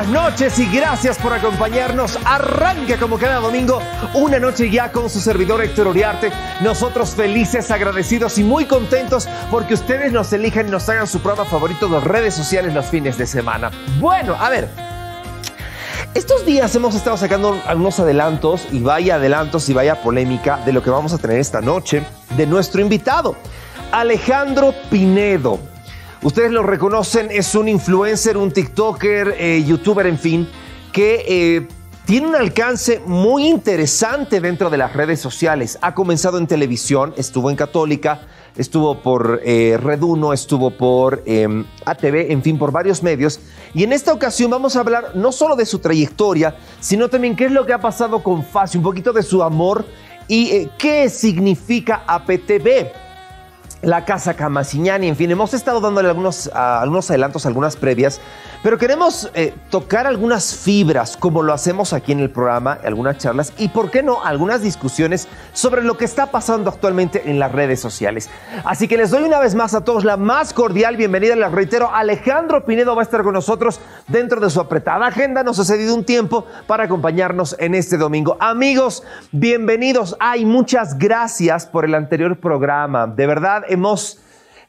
buenas noches y gracias por acompañarnos. Arranca como cada domingo una noche ya con su servidor Héctor Uriarte. Nosotros felices, agradecidos y muy contentos porque ustedes nos elijan y nos hagan su programa favorito de redes sociales los fines de semana. Bueno, a ver, estos días hemos estado sacando algunos adelantos y vaya adelantos y vaya polémica de lo que vamos a tener esta noche de nuestro invitado, Alejandro Pinedo. Ustedes lo reconocen, es un influencer, un TikToker, eh, youtuber, en fin, que eh, tiene un alcance muy interesante dentro de las redes sociales. Ha comenzado en televisión, estuvo en Católica, estuvo por eh, Reduno, estuvo por ATV, en fin, por varios medios. Y en esta ocasión vamos a hablar no solo de su trayectoria, sino también qué es lo que ha pasado con Facio, un poquito de su amor y qué significa APTV la Casa Camasiñani. En fin, hemos estado dándole algunos, ah, algunos adelantos, algunas previas, pero queremos eh, tocar algunas fibras, como lo hacemos aquí en el programa, algunas charlas y, ¿por qué no?, algunas discusiones sobre lo que está pasando actualmente en las redes sociales. Así que les doy una vez más a todos la más cordial bienvenida. Les reitero, Alejandro Pinedo va a estar con nosotros dentro de su apretada agenda. Nos ha cedido un tiempo para acompañarnos en este domingo. Amigos, bienvenidos. hay muchas gracias por el anterior programa. De verdad,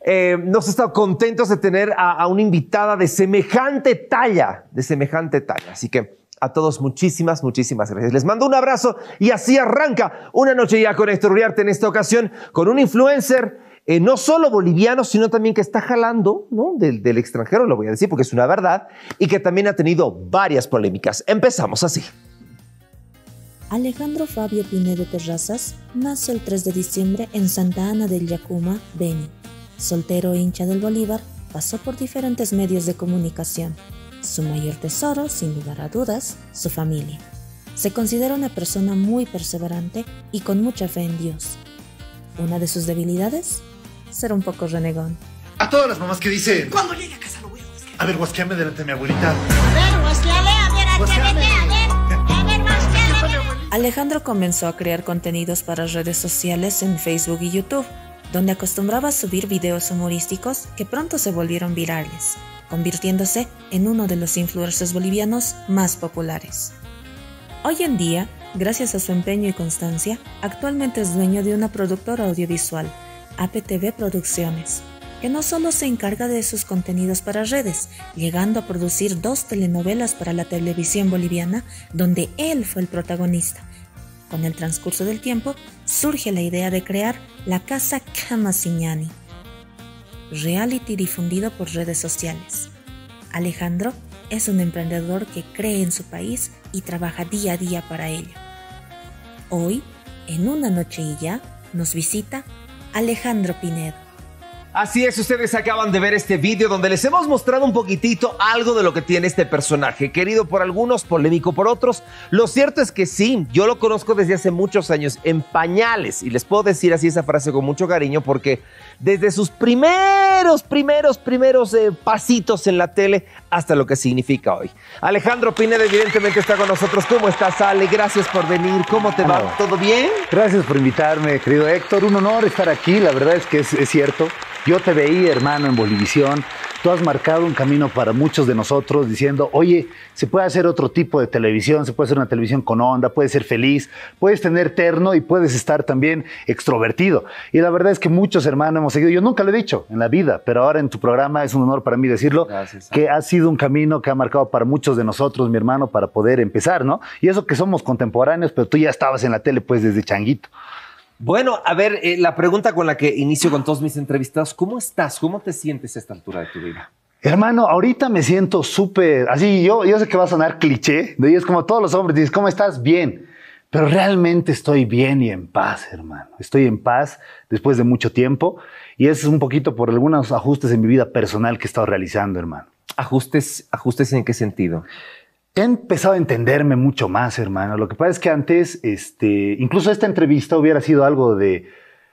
eh, hemos, estado contentos de tener a, una invitada de semejante talla, de semejante talla. Así que a todos muchísimas, muchísimas gracias. Les mando un abrazo y así arranca una noche ya con Héctor Uriarte en esta ocasión con un influencer. Eh, no solo boliviano, sino también que está jalando del extranjero, lo voy a decir porque es una verdad, y que también ha tenido varias polémicas. Empezamos así. Alejandro Fabio Pinedo Terrazas nació el 3 de diciembre en Santa Ana del Yacuma, Beni. Soltero e hincha del Bolívar, pasó por diferentes medios de comunicación. Su mayor tesoro, sin lugar a dudas, su familia. Se considera una persona muy perseverante y con mucha fe en Dios. Una de sus debilidades, ser un poco renegón. A todas las mamás que dicen... Cuando llegue a casa lo voy a A ver, huasqueame delante de mi abuelita. A ver, a ver, Alejandro comenzó a crear contenidos para redes sociales en Facebook y YouTube, donde acostumbraba a subir videos humorísticos que pronto se volvieron virales, convirtiéndose en uno de los influencers bolivianos más populares. Hoy en día, gracias a su empeño y constancia, actualmente es dueño de una productora audiovisual, APTV Producciones, que no solo se encarga de sus contenidos para redes, llegando a producir dos telenovelas para la televisión boliviana, donde él fue el protagonista. Con el transcurso del tiempo, surge la idea de crear la Casa Camasignani, reality difundido por redes sociales. Alejandro es un emprendedor que cree en su país y trabaja día a día para ello. Hoy, en una noche y ya, nos visita Alejandro Pinedo. Así es, ustedes acaban de ver este vídeo donde les hemos mostrado un poquitito algo de lo que tiene este personaje, querido por algunos, polémico por otros. Lo cierto es que sí, yo lo conozco desde hace muchos años en pañales y les puedo decir así esa frase con mucho cariño porque desde sus primeros, primeros, primeros eh, pasitos en la tele hasta lo que significa hoy. Alejandro Pineda evidentemente está con nosotros. ¿Cómo estás, Ale? Gracias por venir. ¿Cómo te va? ¿Todo bien? Gracias por invitarme, querido Héctor. Un honor estar aquí. La verdad es que es cierto. Yo te veía, hermano, en Bolivisión. Tú has marcado un camino para muchos de nosotros diciendo, oye, se puede hacer otro tipo de televisión, se puede hacer una televisión con onda, puedes ser feliz, puedes tener terno y puedes estar también extrovertido. Y la verdad es que muchos hermanos hemos seguido, yo nunca lo he dicho en la vida, pero ahora en tu programa es un honor para mí decirlo, que ha sido un camino que ha marcado para muchos de nosotros, mi hermano, para poder empezar, ¿no? Y eso que somos contemporáneos, pero tú ya estabas en la tele pues desde changuito. Bueno, a ver, eh, la pregunta con la que inicio con todos mis entrevistados, ¿cómo estás? ¿Cómo te sientes a esta altura de tu vida? Hermano, ahorita me siento súper, así yo, yo sé que va a sonar cliché, de es como todos los hombres, dices, ¿cómo estás? Bien, pero realmente estoy bien y en paz, hermano. Estoy en paz después de mucho tiempo y eso es un poquito por algunos ajustes en mi vida personal que he estado realizando, hermano. ¿Ajustes, ajustes en qué sentido? He empezado a entenderme mucho más, hermano. Lo que pasa es que antes, este, incluso esta entrevista hubiera sido algo de,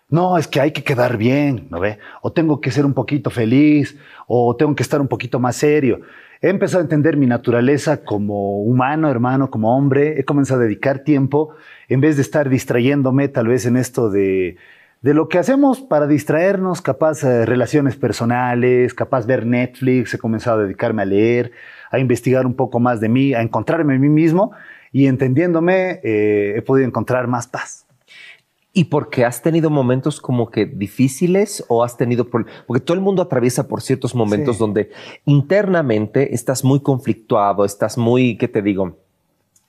no, es que hay que quedar bien, ¿no ve? O tengo que ser un poquito feliz, o tengo que estar un poquito más serio. He empezado a entender mi naturaleza como humano, hermano, como hombre. He comenzado a dedicar tiempo, en vez de estar distrayéndome tal vez en esto de, de lo que hacemos para distraernos, capaz de eh, relaciones personales, capaz ver Netflix, he comenzado a dedicarme a leer a investigar un poco más de mí, a encontrarme a mí mismo y entendiéndome eh, he podido encontrar más paz. ¿Y por qué? has tenido momentos como que difíciles o has tenido... Porque todo el mundo atraviesa por ciertos momentos donde internamente estás muy conflictuado, estás muy, ¿qué te digo?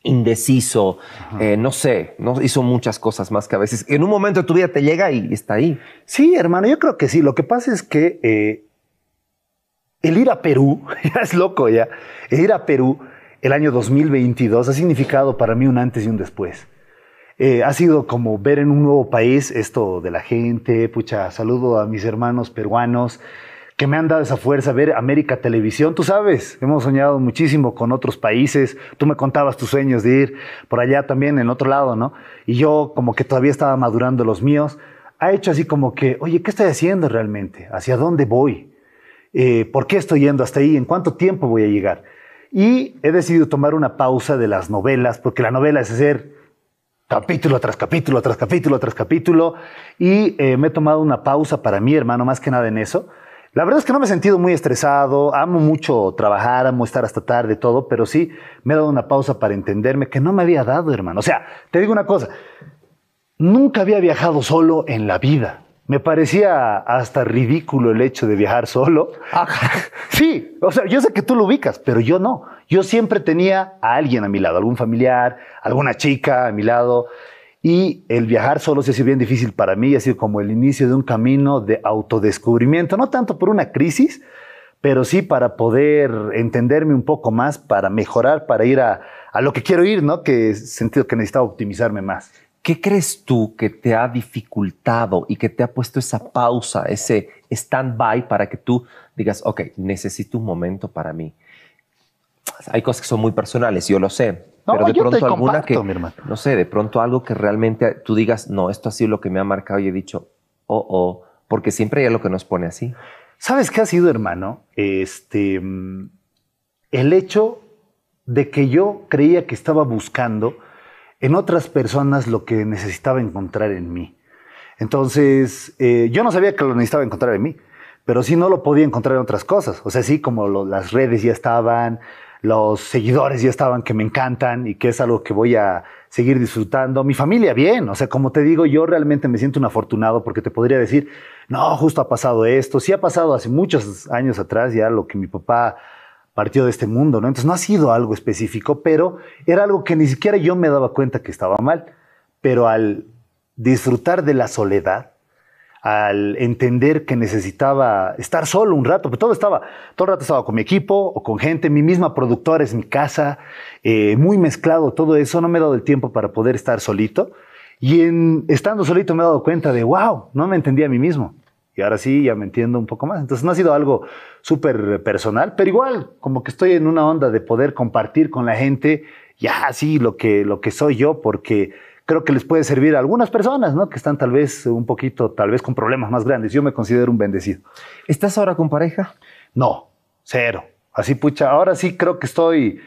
indeciso, eh, no sé, no hizo muchas cosas más que a veces. En un momento de tu vida te llega y está ahí. Sí, hermano, yo creo que sí. Lo que pasa es que eh, el ir a Perú, ya es loco ya, el ir a Perú el año 2022 ha significado para mí un antes y un después. Eh, ha sido como ver en un nuevo país esto de la gente, pucha, saludo a mis hermanos peruanos que me han dado esa fuerza, ver América Televisión, tú sabes, hemos soñado muchísimo con otros países, tú me contabas tus sueños de ir por allá también, en otro lado, ¿no? Y yo como que todavía estaba madurando los míos, ha hecho así como que, oye, ¿qué estoy haciendo realmente? ¿Hacia dónde voy? Eh, por qué estoy yendo hasta ahí, en cuánto tiempo voy a llegar. Y he decidido tomar una pausa de las novelas, porque la novela es hacer capítulo tras capítulo, tras capítulo, tras capítulo, y eh, me he tomado una pausa para mí, hermano, más que nada en eso. La verdad es que no me he sentido muy estresado, amo mucho trabajar, amo estar hasta tarde, todo, pero sí me he dado una pausa para entenderme que no me había dado, hermano. O sea, te digo una cosa, nunca había viajado solo en la vida. Me parecía hasta ridículo el hecho de viajar solo. Sí, o sea, yo sé que tú lo ubicas, pero yo no. Yo siempre tenía a alguien a mi lado, algún familiar, alguna chica a mi lado. Y el viajar solo se ha sido bien difícil para mí, ha sido como el inicio de un camino de autodescubrimiento, no tanto por una crisis, pero sí para poder entenderme un poco más, para mejorar, para ir a, lo que quiero ir, ¿no? Que sentido que necesitaba optimizarme más. ¿Qué crees tú que te ha dificultado y que te ha puesto esa pausa, ese stand-by para que tú digas, ok, necesito un momento para mí? Hay cosas que son muy personales, yo lo sé, pero de pronto alguna que, no sé, de pronto algo que realmente tú digas, no, esto ha sido lo que me ha marcado y he dicho, oh, oh, porque siempre hay algo que nos pone así. ¿Sabes qué ha sido, hermano? Este, mm, el hecho de que yo creía que estaba buscando en otras personas lo que necesitaba encontrar en mí. Entonces, eh, yo no sabía que lo necesitaba encontrar en mí, pero sí no lo podía encontrar en otras cosas. O sea, sí, como las redes ya estaban, los seguidores ya estaban que me encantan y que es algo que voy a seguir disfrutando. Mi familia, bien. O sea, como te digo, yo realmente me siento un afortunado porque te podría decir, no, justo ha pasado esto. Sí ha pasado hace muchos años atrás ya lo que mi papá partido de este mundo, ¿no? Entonces no ha sido algo específico, pero era algo que ni siquiera yo me daba cuenta que estaba mal. Pero al disfrutar de la soledad, al entender que necesitaba estar solo un rato, pero pues todo estaba, todo el rato estaba con mi equipo o con gente, mi misma productora es mi casa, eh, muy mezclado todo eso, no me he dado el tiempo para poder estar solito. Y en, estando solito me he dado cuenta de, wow, no me entendía a mí mismo y ahora sí ya me entiendo un poco más. Entonces no ha sido algo súper personal, pero igual como que estoy en una onda de poder compartir con la gente ya así ah, lo que, lo que soy yo, porque creo que les puede servir a algunas personas, ¿no? Que están tal vez un poquito, tal vez con problemas más grandes. Yo me considero un bendecido. ¿Estás ahora con pareja? No, cero. Así pucha, ahora sí creo que estoy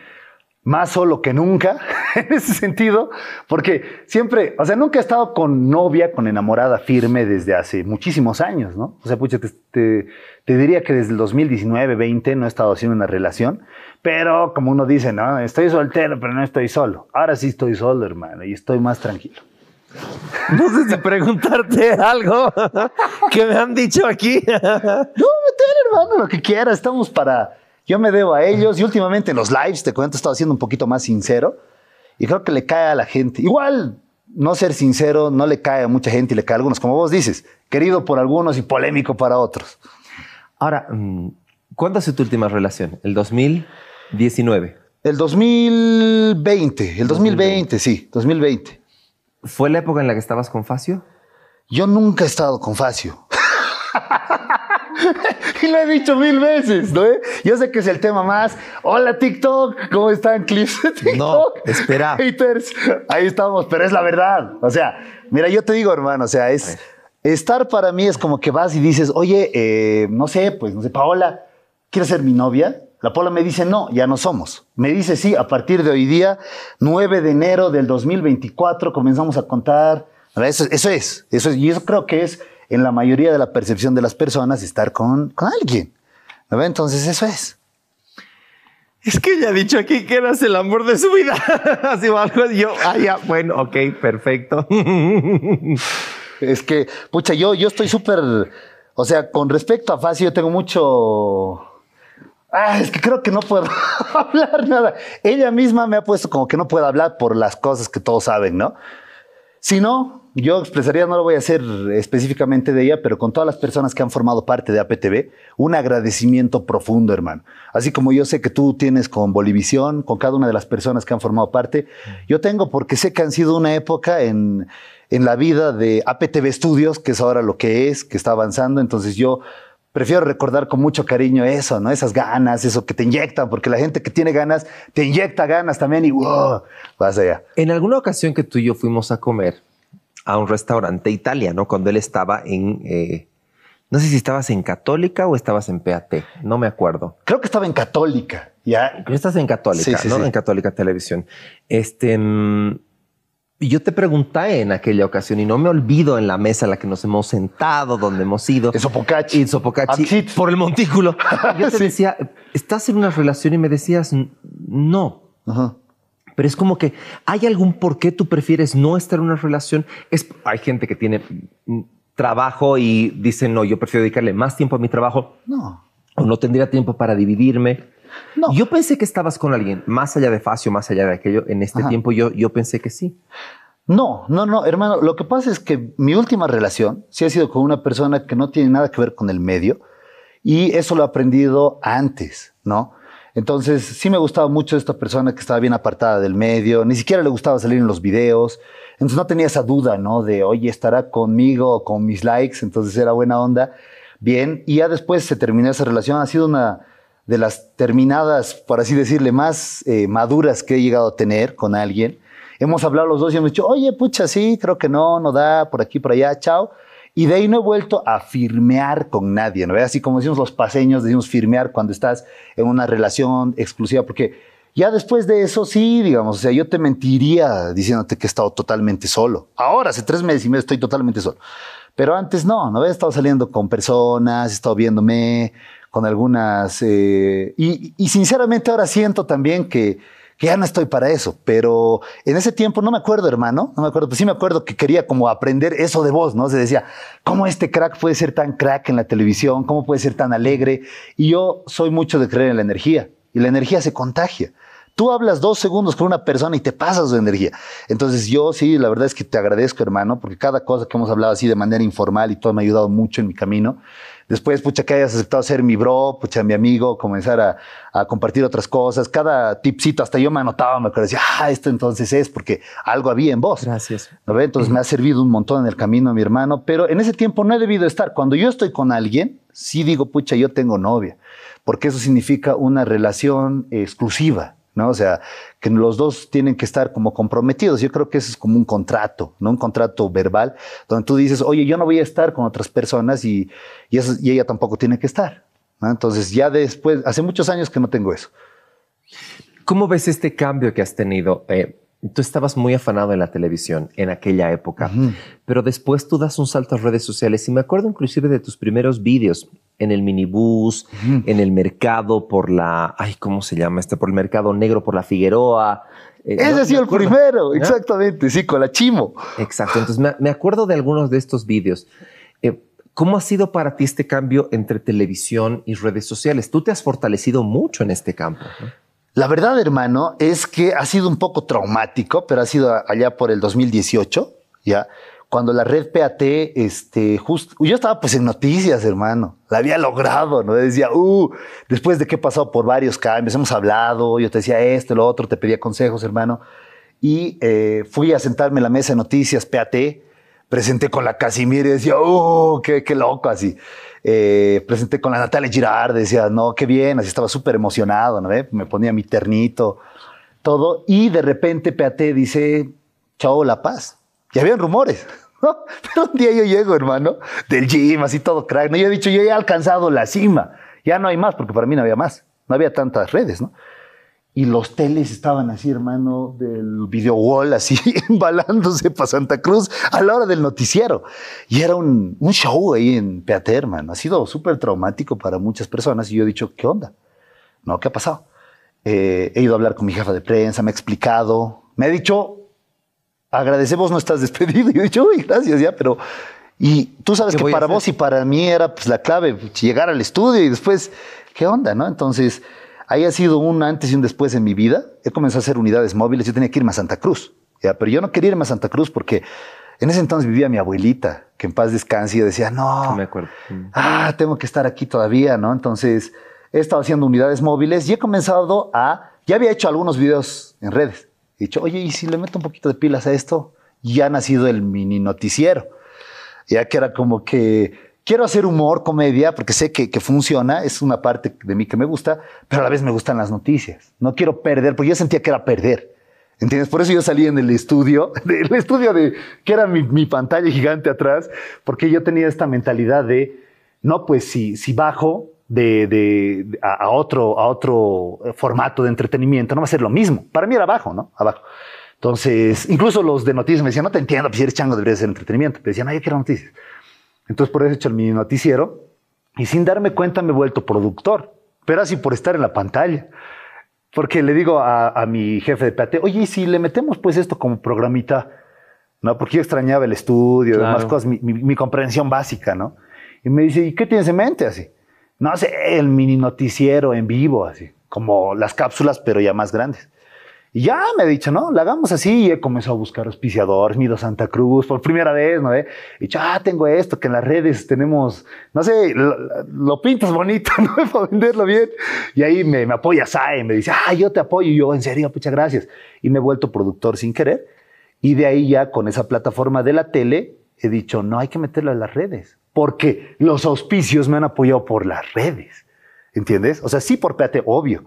más solo que nunca en ese sentido, porque siempre, o sea, nunca he estado con novia, con enamorada firme desde hace muchísimos años, ¿no? O sea, pucha, te, te, diría que desde el 2019, 20 no he estado haciendo una relación, pero como uno dice, no, estoy soltero, pero no estoy solo. Ahora sí estoy solo, hermano, y estoy más tranquilo. No sé si preguntarte algo que me han dicho aquí. no, meter, hermano, lo que quieras, estamos para yo me debo a ellos y últimamente en los lives, te cuento, he estado siendo un poquito más sincero y creo que le cae a la gente. Igual, no ser sincero no le cae a mucha gente y le cae a algunos, como vos dices, querido por algunos y polémico para otros. Ahora, mm, ¿cuándo fue tu última relación? ¿El 2019? El 2020, el 2020, 2020, sí, 2020. ¿Fue la época en la que estabas con Facio? Yo nunca he estado con Facio. y lo he dicho mil veces, ¿no? Yo sé que es el tema más. Hola TikTok, ¿cómo están clips de TikTok? No, espera. Haters, ahí estamos, pero es la verdad. O sea, mira, yo te digo, hermano, o sea, es estar para mí es como que vas y dices, oye, eh, no sé, pues, no sé, Paola, ¿quieres ser mi novia? La Paola me dice, no, ya no somos. Me dice, sí, a partir de hoy día, 9 de enero del 2024, comenzamos a contar. Eso, eso es, eso es, y eso creo que es en la mayoría de la percepción de las personas estar con, con alguien. ¿No ve? Entonces eso es. Es que ella ha dicho aquí que eras el amor de su vida. Así va Yo, ah, bueno, ok, perfecto. es que, pucha, yo, yo estoy súper. O sea, con respecto a Facio, yo tengo mucho. Ah, es que creo que no puedo hablar nada. Ella misma me ha puesto como que no puedo hablar por las cosas que todos saben, ¿no? Si no, yo expresaría, no lo voy a hacer específicamente de ella, pero con todas las personas que han formado parte de APTV, un agradecimiento profundo, hermano. Así como yo sé que tú tienes con Bolivisión, con cada una de las personas que han formado parte, mm. yo tengo porque sé que han sido una época en, en la vida de APTV Studios, que es ahora lo que es, que está avanzando. Entonces yo prefiero recordar con mucho cariño eso, ¿no? Esas ganas, eso que te inyectan, porque la gente que tiene ganas te inyecta ganas también y wow, vas allá. En alguna ocasión que tú y yo fuimos a comer, a un restaurante italiano cuando él estaba en... Eh, no sé si estabas en Católica o estabas en PAT, no me acuerdo. Creo que estaba en Católica. Ya. Estás en Católica, En Católica Televisión. Este, mm, yo te pregunté en aquella ocasión y no me olvido en la mesa en la que nos hemos sentado, donde hemos ido. En Sopocachi. En Sopocachi. Ah, por el montículo. Yo te decía, ¿estás en una relación? Y me decías, no. Ajá pero es como que hay algún por qué tú prefieres no estar en una relación. Es, hay gente que tiene mm, trabajo y dice, no, yo prefiero dedicarle más tiempo a mi trabajo. No. O no tendría tiempo para dividirme. No. Yo pensé que estabas con alguien, más allá de Facio, más allá de aquello. En este tiempo yo, yo pensé que sí. No, no, no, hermano. Lo que pasa es que mi última relación sí ha sido con una persona que no tiene nada que ver con el medio y eso lo he aprendido antes, ¿no? Entonces, sí me gustaba mucho esta persona que estaba bien apartada del medio, ni siquiera le gustaba salir en los videos. Entonces, no tenía esa duda, ¿no? De, oye, estará conmigo, o con mis likes. Entonces, era buena onda. Bien. Y ya después se terminó esa relación. Ha sido una de las terminadas, por así decirle, más eh, maduras que he llegado a tener con alguien. Hemos hablado los dos y hemos dicho, oye, pucha, sí, creo que no, no da, por aquí, por allá, chao. Y de ahí no he vuelto a firmear con nadie, ¿no? Así como decimos los paseños, decimos firmear cuando estás en una relación exclusiva, porque ya después de eso sí, digamos, o sea, yo te mentiría diciéndote que he estado totalmente solo. Ahora, hace tres meses y medio estoy totalmente solo. Pero antes no, no he estado saliendo con personas, he estado viéndome con algunas... Eh, y sinceramente ahora siento también que que ya no estoy para eso, pero en ese tiempo no me acuerdo, hermano, no me acuerdo, pero pues sí me acuerdo que quería como aprender eso de vos, ¿no? Se decía, ¿cómo este crack puede ser tan crack en la televisión? ¿Cómo puede ser tan alegre? Y yo soy mucho de creer en la energía, y la energía se contagia. Tú hablas dos segundos con una persona y te pasas de energía. Entonces yo sí, la verdad es que te agradezco, hermano, porque cada cosa que hemos hablado así de manera informal y todo me ha ayudado mucho en mi camino. Después, pucha, que hayas aceptado ser mi bro, pucha, mi amigo, comenzar a, compartir otras cosas. Cada tipcito, hasta yo me anotaba, me acuerdo, decía, ah, esto entonces es porque algo había en vos. Gracias. ¿No Entonces me ha servido un montón en el camino, mi hermano, pero en ese tiempo no he debido estar. Cuando yo estoy con alguien, sí digo, pucha, yo tengo novia, porque eso significa una relación exclusiva ¿no? O sea, que los dos tienen que estar como comprometidos. Yo creo que eso es como un contrato, ¿no? Un contrato verbal donde tú dices, oye, yo no voy a estar con otras personas y, ella tampoco tiene que estar. Entonces, ya después, hace muchos años que no tengo eso. ¿Cómo ves este cambio que has tenido? Eh, tú estabas muy afanado en la televisión en aquella época, pero después tú das un salto a redes sociales y me acuerdo inclusive de tus primeros vídeos en el minibús, en el mercado por la, ay, ¿cómo se llama este? Por el mercado negro, por la Figueroa. Eh, Ese ha sido el primero, exactamente, sí, con la Chimo. Exacto, entonces me, acuerdo de algunos de estos vídeos. Eh, ¿Cómo ha sido para ti este cambio entre televisión y redes sociales? Tú te has fortalecido mucho en este campo. ¿no? La verdad, hermano, es que ha sido un poco traumático, pero ha sido allá por el 2018, ¿ya? Cuando la red PAT, este, justo, yo estaba pues en noticias, hermano, la había logrado, ¿no? Decía, uh, después de que he pasado por varios cambios, hemos hablado, yo te decía esto, lo otro, te pedía consejos, hermano, y eh, fui a sentarme en la mesa de noticias PAT, presenté con la Casimir y decía, uh, qué, qué loco así. Eh, presenté con la Natalia Girard, decía, no, qué bien, así estaba súper emocionado, ¿no? me ponía mi ternito, todo, y de repente Peate dice, chao La Paz, ya habían rumores. Pero un día yo llego, hermano, del gym, así todo crack. ¿no? Yo he dicho, yo ya he alcanzado la cima, ya no hay más, porque para mí no había más, no había tantas redes, ¿no? y los teles estaban así, hermano, del video wall, así, embalándose para Santa Cruz a la hora del noticiero. Y era un, un show ahí en Peater, hermano. Ha sido súper traumático para muchas personas y yo he dicho, ¿qué onda? No, ¿qué ha pasado? Eh, he ido a hablar con mi jefa de prensa, me ha explicado, me ha dicho, agradecemos nuestras despedido. Y yo he dicho, uy, gracias ya, pero... Y tú sabes que para vos y para mí era pues, la clave, pues, llegar al estudio y después, ¿qué onda? no Entonces... Ahí ha sido un antes y un después en mi vida. He comenzado a hacer unidades móviles. Yo tenía que irme a Santa Cruz. ¿ya? Pero yo no quería irme a Santa Cruz porque en ese entonces vivía mi abuelita, que en paz descanse, y decía, no, me acuerdo. Mm. Ah, tengo que estar aquí todavía, ¿no? Entonces he estado haciendo unidades móviles y he comenzado a, ya había hecho algunos videos en redes. He dicho, oye, ¿y si le meto un poquito de pilas a esto? Ya ha nacido el mini noticiero, ya que era como que quiero hacer humor, comedia, porque sé que, que, funciona, es una parte de mí que me gusta, pero a la vez me gustan las noticias. No quiero perder, porque yo sentía que era perder. ¿Entiendes? Por eso yo salí en el estudio, el estudio de que era mi, pantalla gigante atrás, porque yo tenía esta mentalidad de, no, pues si, si bajo de, de, a, otro, a otro formato de entretenimiento, no va a ser lo mismo. Para mí era abajo, ¿no? Abajo. Entonces, incluso los de noticias me decían, no te entiendo, pues si eres chango deberías ser entretenimiento. Pero decían, no, yo quiero noticias. Entonces por eso he hecho el mini noticiero y sin darme cuenta me he vuelto productor, pero así por estar en la pantalla. Porque le digo a, mi jefe de PAT, oye, si le metemos pues esto como programita? ¿No? Porque yo extrañaba el estudio, demás cosas, mi, mi, comprensión básica, ¿no? Y me dice, ¿y qué tienes en mente así? No sé, el mini noticiero en vivo, así, como las cápsulas, pero ya más grandes. Y ya me he dicho, no, la hagamos así. Y he comenzado a buscar auspiciadores, Mido Santa Cruz, por primera vez, ¿no? ve Y dicho, ah, tengo esto, que en las redes tenemos, no sé, lo, pintas bonito, ¿no? Para venderlo bien. Y ahí me, me apoya SAE, me dice, ah, yo te apoyo. Y yo, en serio, muchas gracias. Y me he vuelto productor sin querer. Y de ahí ya con esa plataforma de la tele he dicho, no hay que meterlo en las redes, porque los auspicios me han apoyado por las redes. ¿Entiendes? O sea, sí por Pate, obvio,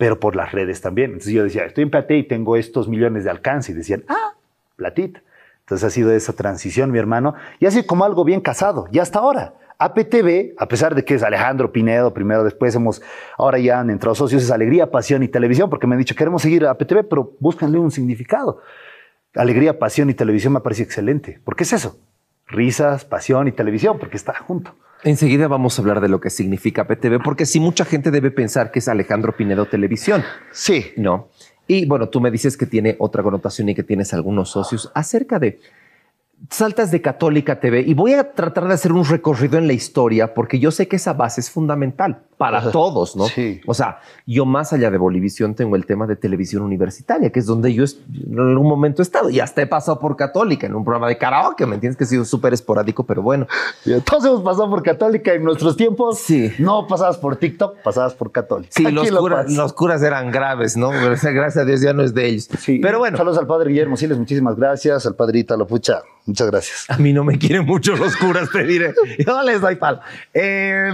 pero por las redes también. Entonces yo decía, estoy en P&T y tengo estos millones de alcance. Y decían, ah, platita. Entonces ha sido esa transición, mi hermano, y así como algo bien casado, y hasta ahora. APTV, a pesar de que es Alejandro Pinedo, primero, después hemos, ahora ya han entrado socios, es Alegría, Pasión y Televisión, porque me han dicho, queremos seguir APTV, pero búscanle un significado. Alegría, Pasión y Televisión me parece excelente, porque es eso, risas, pasión y televisión, porque está junto. Enseguida vamos a hablar de lo que significa PTV, porque si mucha gente debe pensar que es Alejandro Pinedo Televisión. Sí. No. Y bueno, tú me dices que tiene otra connotación y que tienes algunos socios acerca de saltas de Católica TV y voy a tratar de hacer un recorrido en la historia porque yo sé que esa base es fundamental para todos, ¿no? O sea, yo más allá de Bolivisión tengo el tema de televisión universitaria, que es donde yo en algún momento he estado y hasta he pasado por Católica en un programa de karaoke, ¿me entiendes? Que ha sido súper esporádico, pero bueno. todos hemos pasado por Católica en nuestros tiempos. Sí. No pasabas por TikTok, pasabas por Católica. Sí, los, curas eran graves, ¿no? Gracias a Dios ya no es de ellos. Sí. Pero bueno. Saludos al padre Guillermo les muchísimas gracias, al padre Italo Pucha. Muchas gracias. A mí no me quieren mucho los curas, te diré. Yo les doy palo. Eh,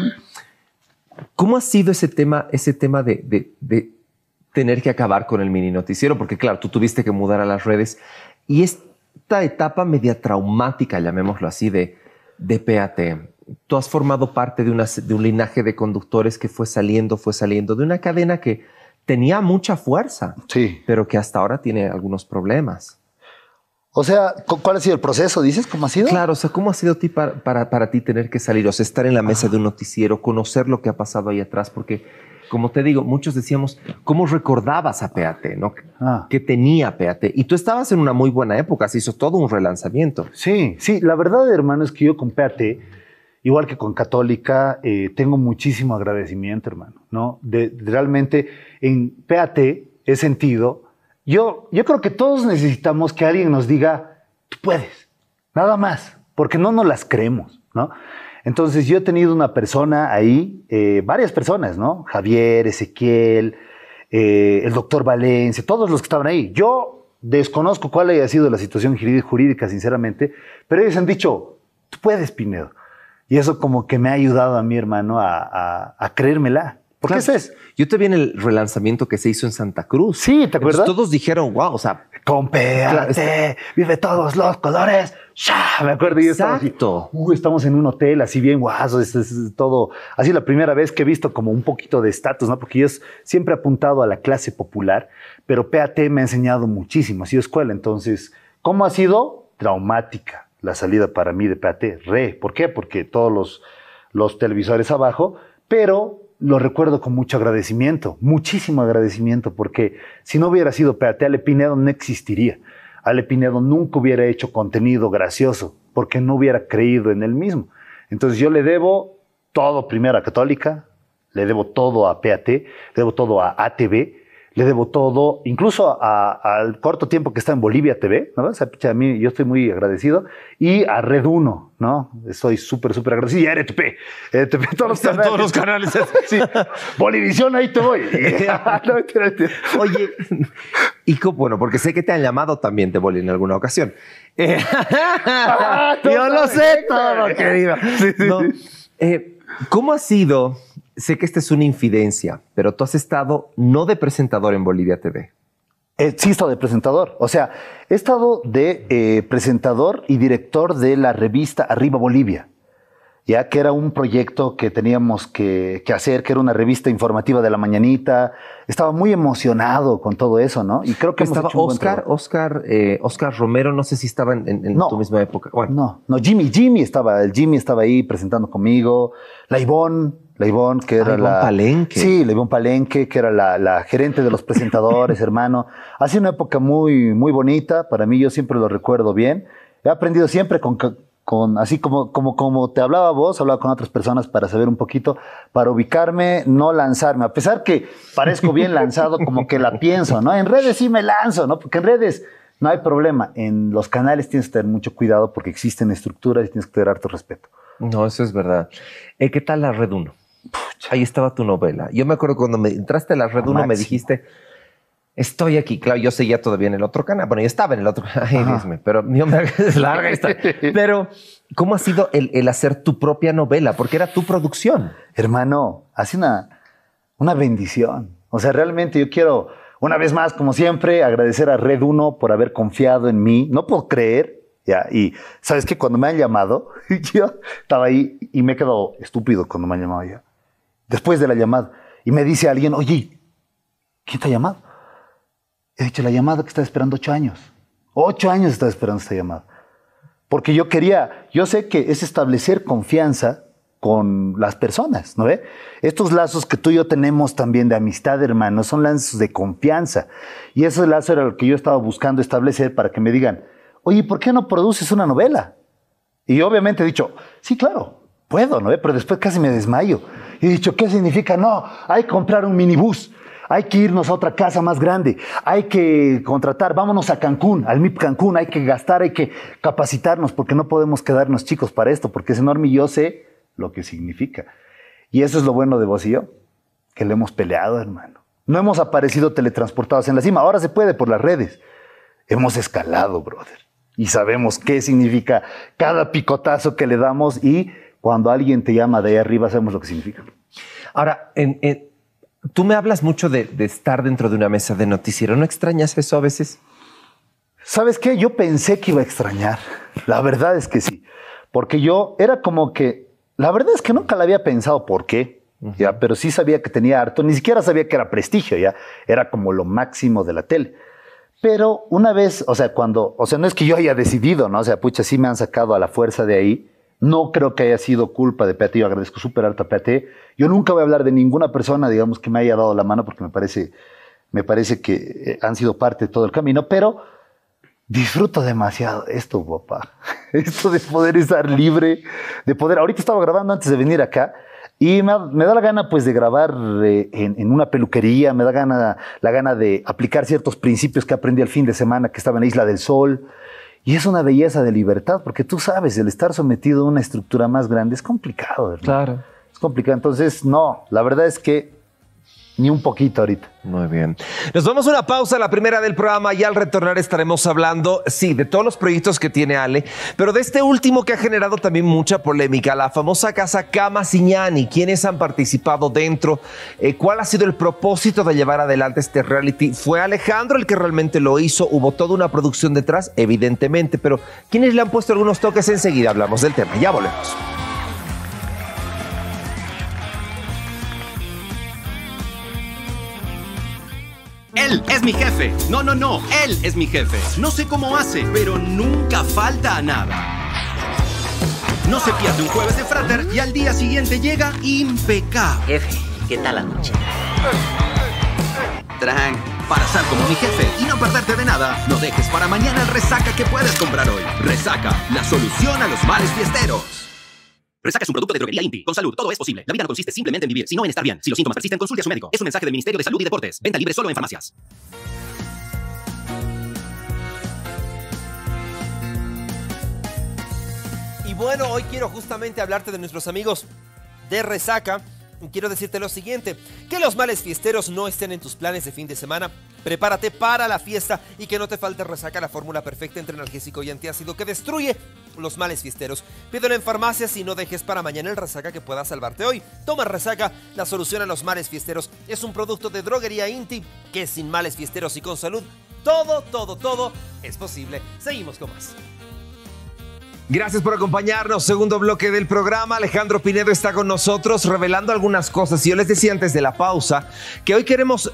¿Cómo ha sido ese tema, ese tema de, tener que acabar con el mini noticiero? Porque claro, tú tuviste que mudar a las redes y esta etapa media traumática, llamémoslo así, de, de PAT. Tú has formado parte de, un linaje de conductores que fue saliendo, fue saliendo, de una cadena que tenía mucha fuerza, pero que hasta ahora tiene algunos problemas. O sea, ¿cuál ha sido el proceso? ¿Dices cómo ha sido? Claro, o sea, ¿cómo ha sido ti para, para, ti tener que salir? O sea, estar en la mesa de un noticiero, conocer lo que ha pasado ahí atrás, porque, como te digo, muchos decíamos, ¿cómo recordabas a P.A.T.? ¿no? Que ah. ¿Qué tenía P.A.T.? Y tú estabas en una muy buena época, se hizo todo un relanzamiento. Sí, sí, la verdad, hermano, es que yo con P.A.T., igual que con Católica, eh, tengo muchísimo agradecimiento, hermano, ¿no? realmente, en P.A.T. he sentido yo, creo que todos necesitamos que alguien nos diga, tú puedes, nada más, porque no nos las creemos, ¿no? Entonces yo he tenido una persona ahí, eh, varias personas, ¿no? Javier, Ezequiel, eh, el doctor Valencia, todos los que estaban ahí. Yo desconozco cuál haya sido la situación jurídica, sinceramente, pero ellos han dicho, tú puedes, Pinedo. Y eso como que me ha ayudado a mi hermano a creérmela. ¿Por qué es. Yo te vi en el relanzamiento que se hizo en Santa Cruz. Sí, ¿te acuerdas? todos dijeron, wow, o sea. con vive todos los colores. ¡Ya! Me acuerdo. Y Exacto. Estamos, estamos en un hotel, así bien guazo, es, todo. Así la primera vez que he visto como un poquito de estatus, ¿no? Porque yo siempre he apuntado a la clase popular, pero PAT me ha enseñado muchísimo, ha sido escuela. Entonces, ¿cómo ha sido? Traumática la salida para mí de PAT, re. ¿Por qué? Porque todos los, los televisores abajo, pero lo recuerdo con mucho agradecimiento, muchísimo agradecimiento, porque si no hubiera sido Peate, Ale Pinedo no existiría. Ale Pinedo nunca hubiera hecho contenido gracioso, porque no hubiera creído en él mismo. Entonces yo le debo todo primero a Católica, le debo todo a PAT, le debo todo a ATV, le debo todo, incluso al corto tiempo que está en Bolivia TV, ¿no? O sea, a mí yo estoy muy agradecido, y a Red 1, ¿no? Estoy súper, súper agradecido, y a RTP, RTP todos los canales. Todos los canales, sí. Bolivisión, ahí te voy. Oye, y bueno, porque sé que te han llamado también de Bolivia en alguna ocasión. Ah, yo lo sé todo, querido. Sí, eh, ¿Cómo ha sido sé que esta es una infidencia, pero tú has estado no de presentador en Bolivia TV. Eh, sí, he estado de presentador. O sea, he estado de eh, presentador y director de la revista Arriba Bolivia, ya que era un proyecto que teníamos que, hacer, que era una revista informativa de la mañanita. Estaba muy emocionado con todo eso, ¿no? Y creo que estaba Oscar, Oscar, eh, Oscar Romero, no sé si estaba en, en tu misma época. No, no, Jimmy, Jimmy estaba, el Jimmy estaba ahí presentando conmigo, la la que era la. Palenque. Sí, la Palenque, que era la, gerente de los presentadores, hermano. Ha sido una época muy, muy bonita. Para mí, yo siempre lo recuerdo bien. He aprendido siempre con, con, así como, como, como te hablaba vos, hablaba con otras personas para saber un poquito, para ubicarme, no lanzarme. A pesar que parezco bien lanzado, como que la pienso, ¿no? En redes sí me lanzo, ¿no? Porque en redes no hay problema. En los canales tienes que tener mucho cuidado porque existen estructuras y tienes que tener harto respeto. No, eso es verdad. ¿Eh, ¿Qué tal la Red 1? ahí estaba tu novela. Yo me acuerdo cuando me entraste a la red uno me dijiste, estoy aquí. Claro, yo seguía todavía en el otro canal. Bueno, yo estaba en el otro canal, pero mi larga Pero, ¿cómo ha sido el, hacer tu propia novela? Porque era tu producción. Hermano, hace una, una bendición. O sea, realmente yo quiero, una vez más, como siempre, agradecer a Red uno por haber confiado en mí. No puedo creer ya, y sabes que cuando me han llamado, yo estaba ahí y me he quedado estúpido cuando me han llamado ya después de la llamada, y me dice alguien, oye, ¿quién te ha llamado? He dicho, la llamada que está esperando ocho años. Ocho años estaba esperando esta llamada. Porque yo quería, yo sé que es establecer confianza con las personas, ¿no ve? Estos lazos que tú y yo tenemos también de amistad, hermano, son lazos de confianza. Y ese lazo era lo que yo estaba buscando establecer para que me digan, oye, ¿por qué no produces una novela? Y obviamente he dicho, sí, claro, puedo, ¿no? Pero después casi me desmayo. Y he dicho, ¿qué significa? No, hay que comprar un minibús. Hay que irnos a otra casa más grande, hay que contratar, vámonos a Cancún, al MIP Cancún, hay que gastar, hay que capacitarnos, porque no podemos quedarnos chicos para esto, porque es enorme yo sé lo que significa. Y eso es lo bueno de vos y yo, que lo hemos peleado, hermano. No hemos aparecido teletransportados en la cima, ahora se puede por las redes. Hemos escalado, brother. Y sabemos qué significa cada picotazo que le damos y cuando alguien te llama de ahí arriba, sabemos lo que significa. Ahora, tú me hablas mucho de, estar dentro de una mesa de noticiero. ¿No extrañas eso a veces? ¿Sabes qué? Yo pensé que iba a extrañar. La verdad es que sí. Porque yo era como que, la verdad es que nunca la había pensado por qué. Ya, pero sí sabía que tenía harto, ni siquiera sabía que era prestigio, ya era como lo máximo de la tele. Pero una vez, o sea, cuando, o sea, no es que yo haya decidido, ¿no? O sea, pucha, sí me han sacado a la fuerza de ahí, no creo que haya sido culpa de Pete, yo agradezco súper alto a Yo nunca voy a hablar de ninguna persona, digamos, que me haya dado la mano porque me parece, me parece que eh, han sido parte de todo el camino, pero disfruto demasiado esto, papá. Esto de poder estar libre, de poder... Ahorita estaba grabando antes de venir acá y me, da la gana pues de grabar eh, en, una peluquería, me da gana, la gana de aplicar ciertos principios que aprendí al fin de semana que estaba en la Isla del Sol y es una belleza de libertad, porque tú sabes, el estar sometido a una estructura más grande es complicado, Claro. Es complicado. Entonces, no, la verdad es que ni un poquito ahorita. Muy bien. Nos vamos a una pausa, la primera del programa, y al retornar estaremos hablando, sí, de todos los proyectos que tiene Ale, pero de este último que ha generado también mucha polémica, la famosa casa Cama Siñani, quiénes han participado dentro, eh, cuál ha sido el propósito de llevar adelante este reality. ¿Fue Alejandro el que realmente lo hizo? ¿Hubo toda una producción detrás? Evidentemente, pero ¿quiénes le han puesto algunos toques? Enseguida hablamos del tema, ya volvemos. Él es mi jefe. No, no, no. Él es mi jefe. No sé cómo hace, pero nunca falta a nada. No se pierde un jueves de frater y al día siguiente llega impecable. Jefe, ¿qué tal la noche? Tran, Para ser como mi jefe y no perderte de nada, no dejes para mañana el resaca que puedes comprar hoy. Resaca, la solución a los males fiesteros. Resaca es un producto de droguería Inti. Con salud, todo es posible. La vida no consiste simplemente en vivir, sino en estar bien. Si los síntomas persisten, consulte a su médico. Es un mensaje del Ministerio de Salud y Deportes. Venta libre solo en farmacias. Y bueno, hoy quiero justamente hablarte de nuestros amigos de Resaca quiero decirte lo siguiente, que los males fiesteros no estén en tus planes de fin de semana. Prepárate para la fiesta y que no te falte resaca la fórmula perfecta entre analgésico y antiácido que destruye los males fiesteros. Pídelo en farmacias y no dejes para mañana el resaca que pueda salvarte hoy. Toma resaca, la solución a los males fiesteros. Es un producto de droguería Inti que sin males fiesteros y con salud, todo, todo, todo es posible. Seguimos con más. Gracias por acompañarnos. Segundo bloque del programa. Alejandro Pinedo está con nosotros revelando algunas cosas. Y yo les decía antes de la pausa que hoy queremos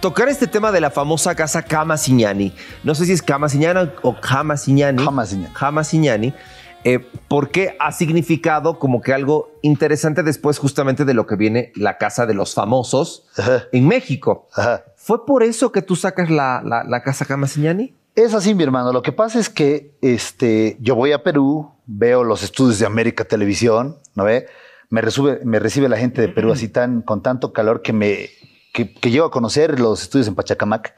tocar este tema de la famosa casa siñani No sé si es Kamasiñana o Kama Siñani. Eh, porque ha significado como que algo interesante después justamente de lo que viene la casa de los famosos en México. ¿Fue por eso que tú sacas la, la, casa Siñani? Es así, mi hermano. Lo que pasa es que este, yo voy a Perú, veo los estudios de América Televisión, ¿no ve? Me, recibe la gente de Perú mm. así tan, con tanto calor que me que, llego a conocer los estudios en Pachacamac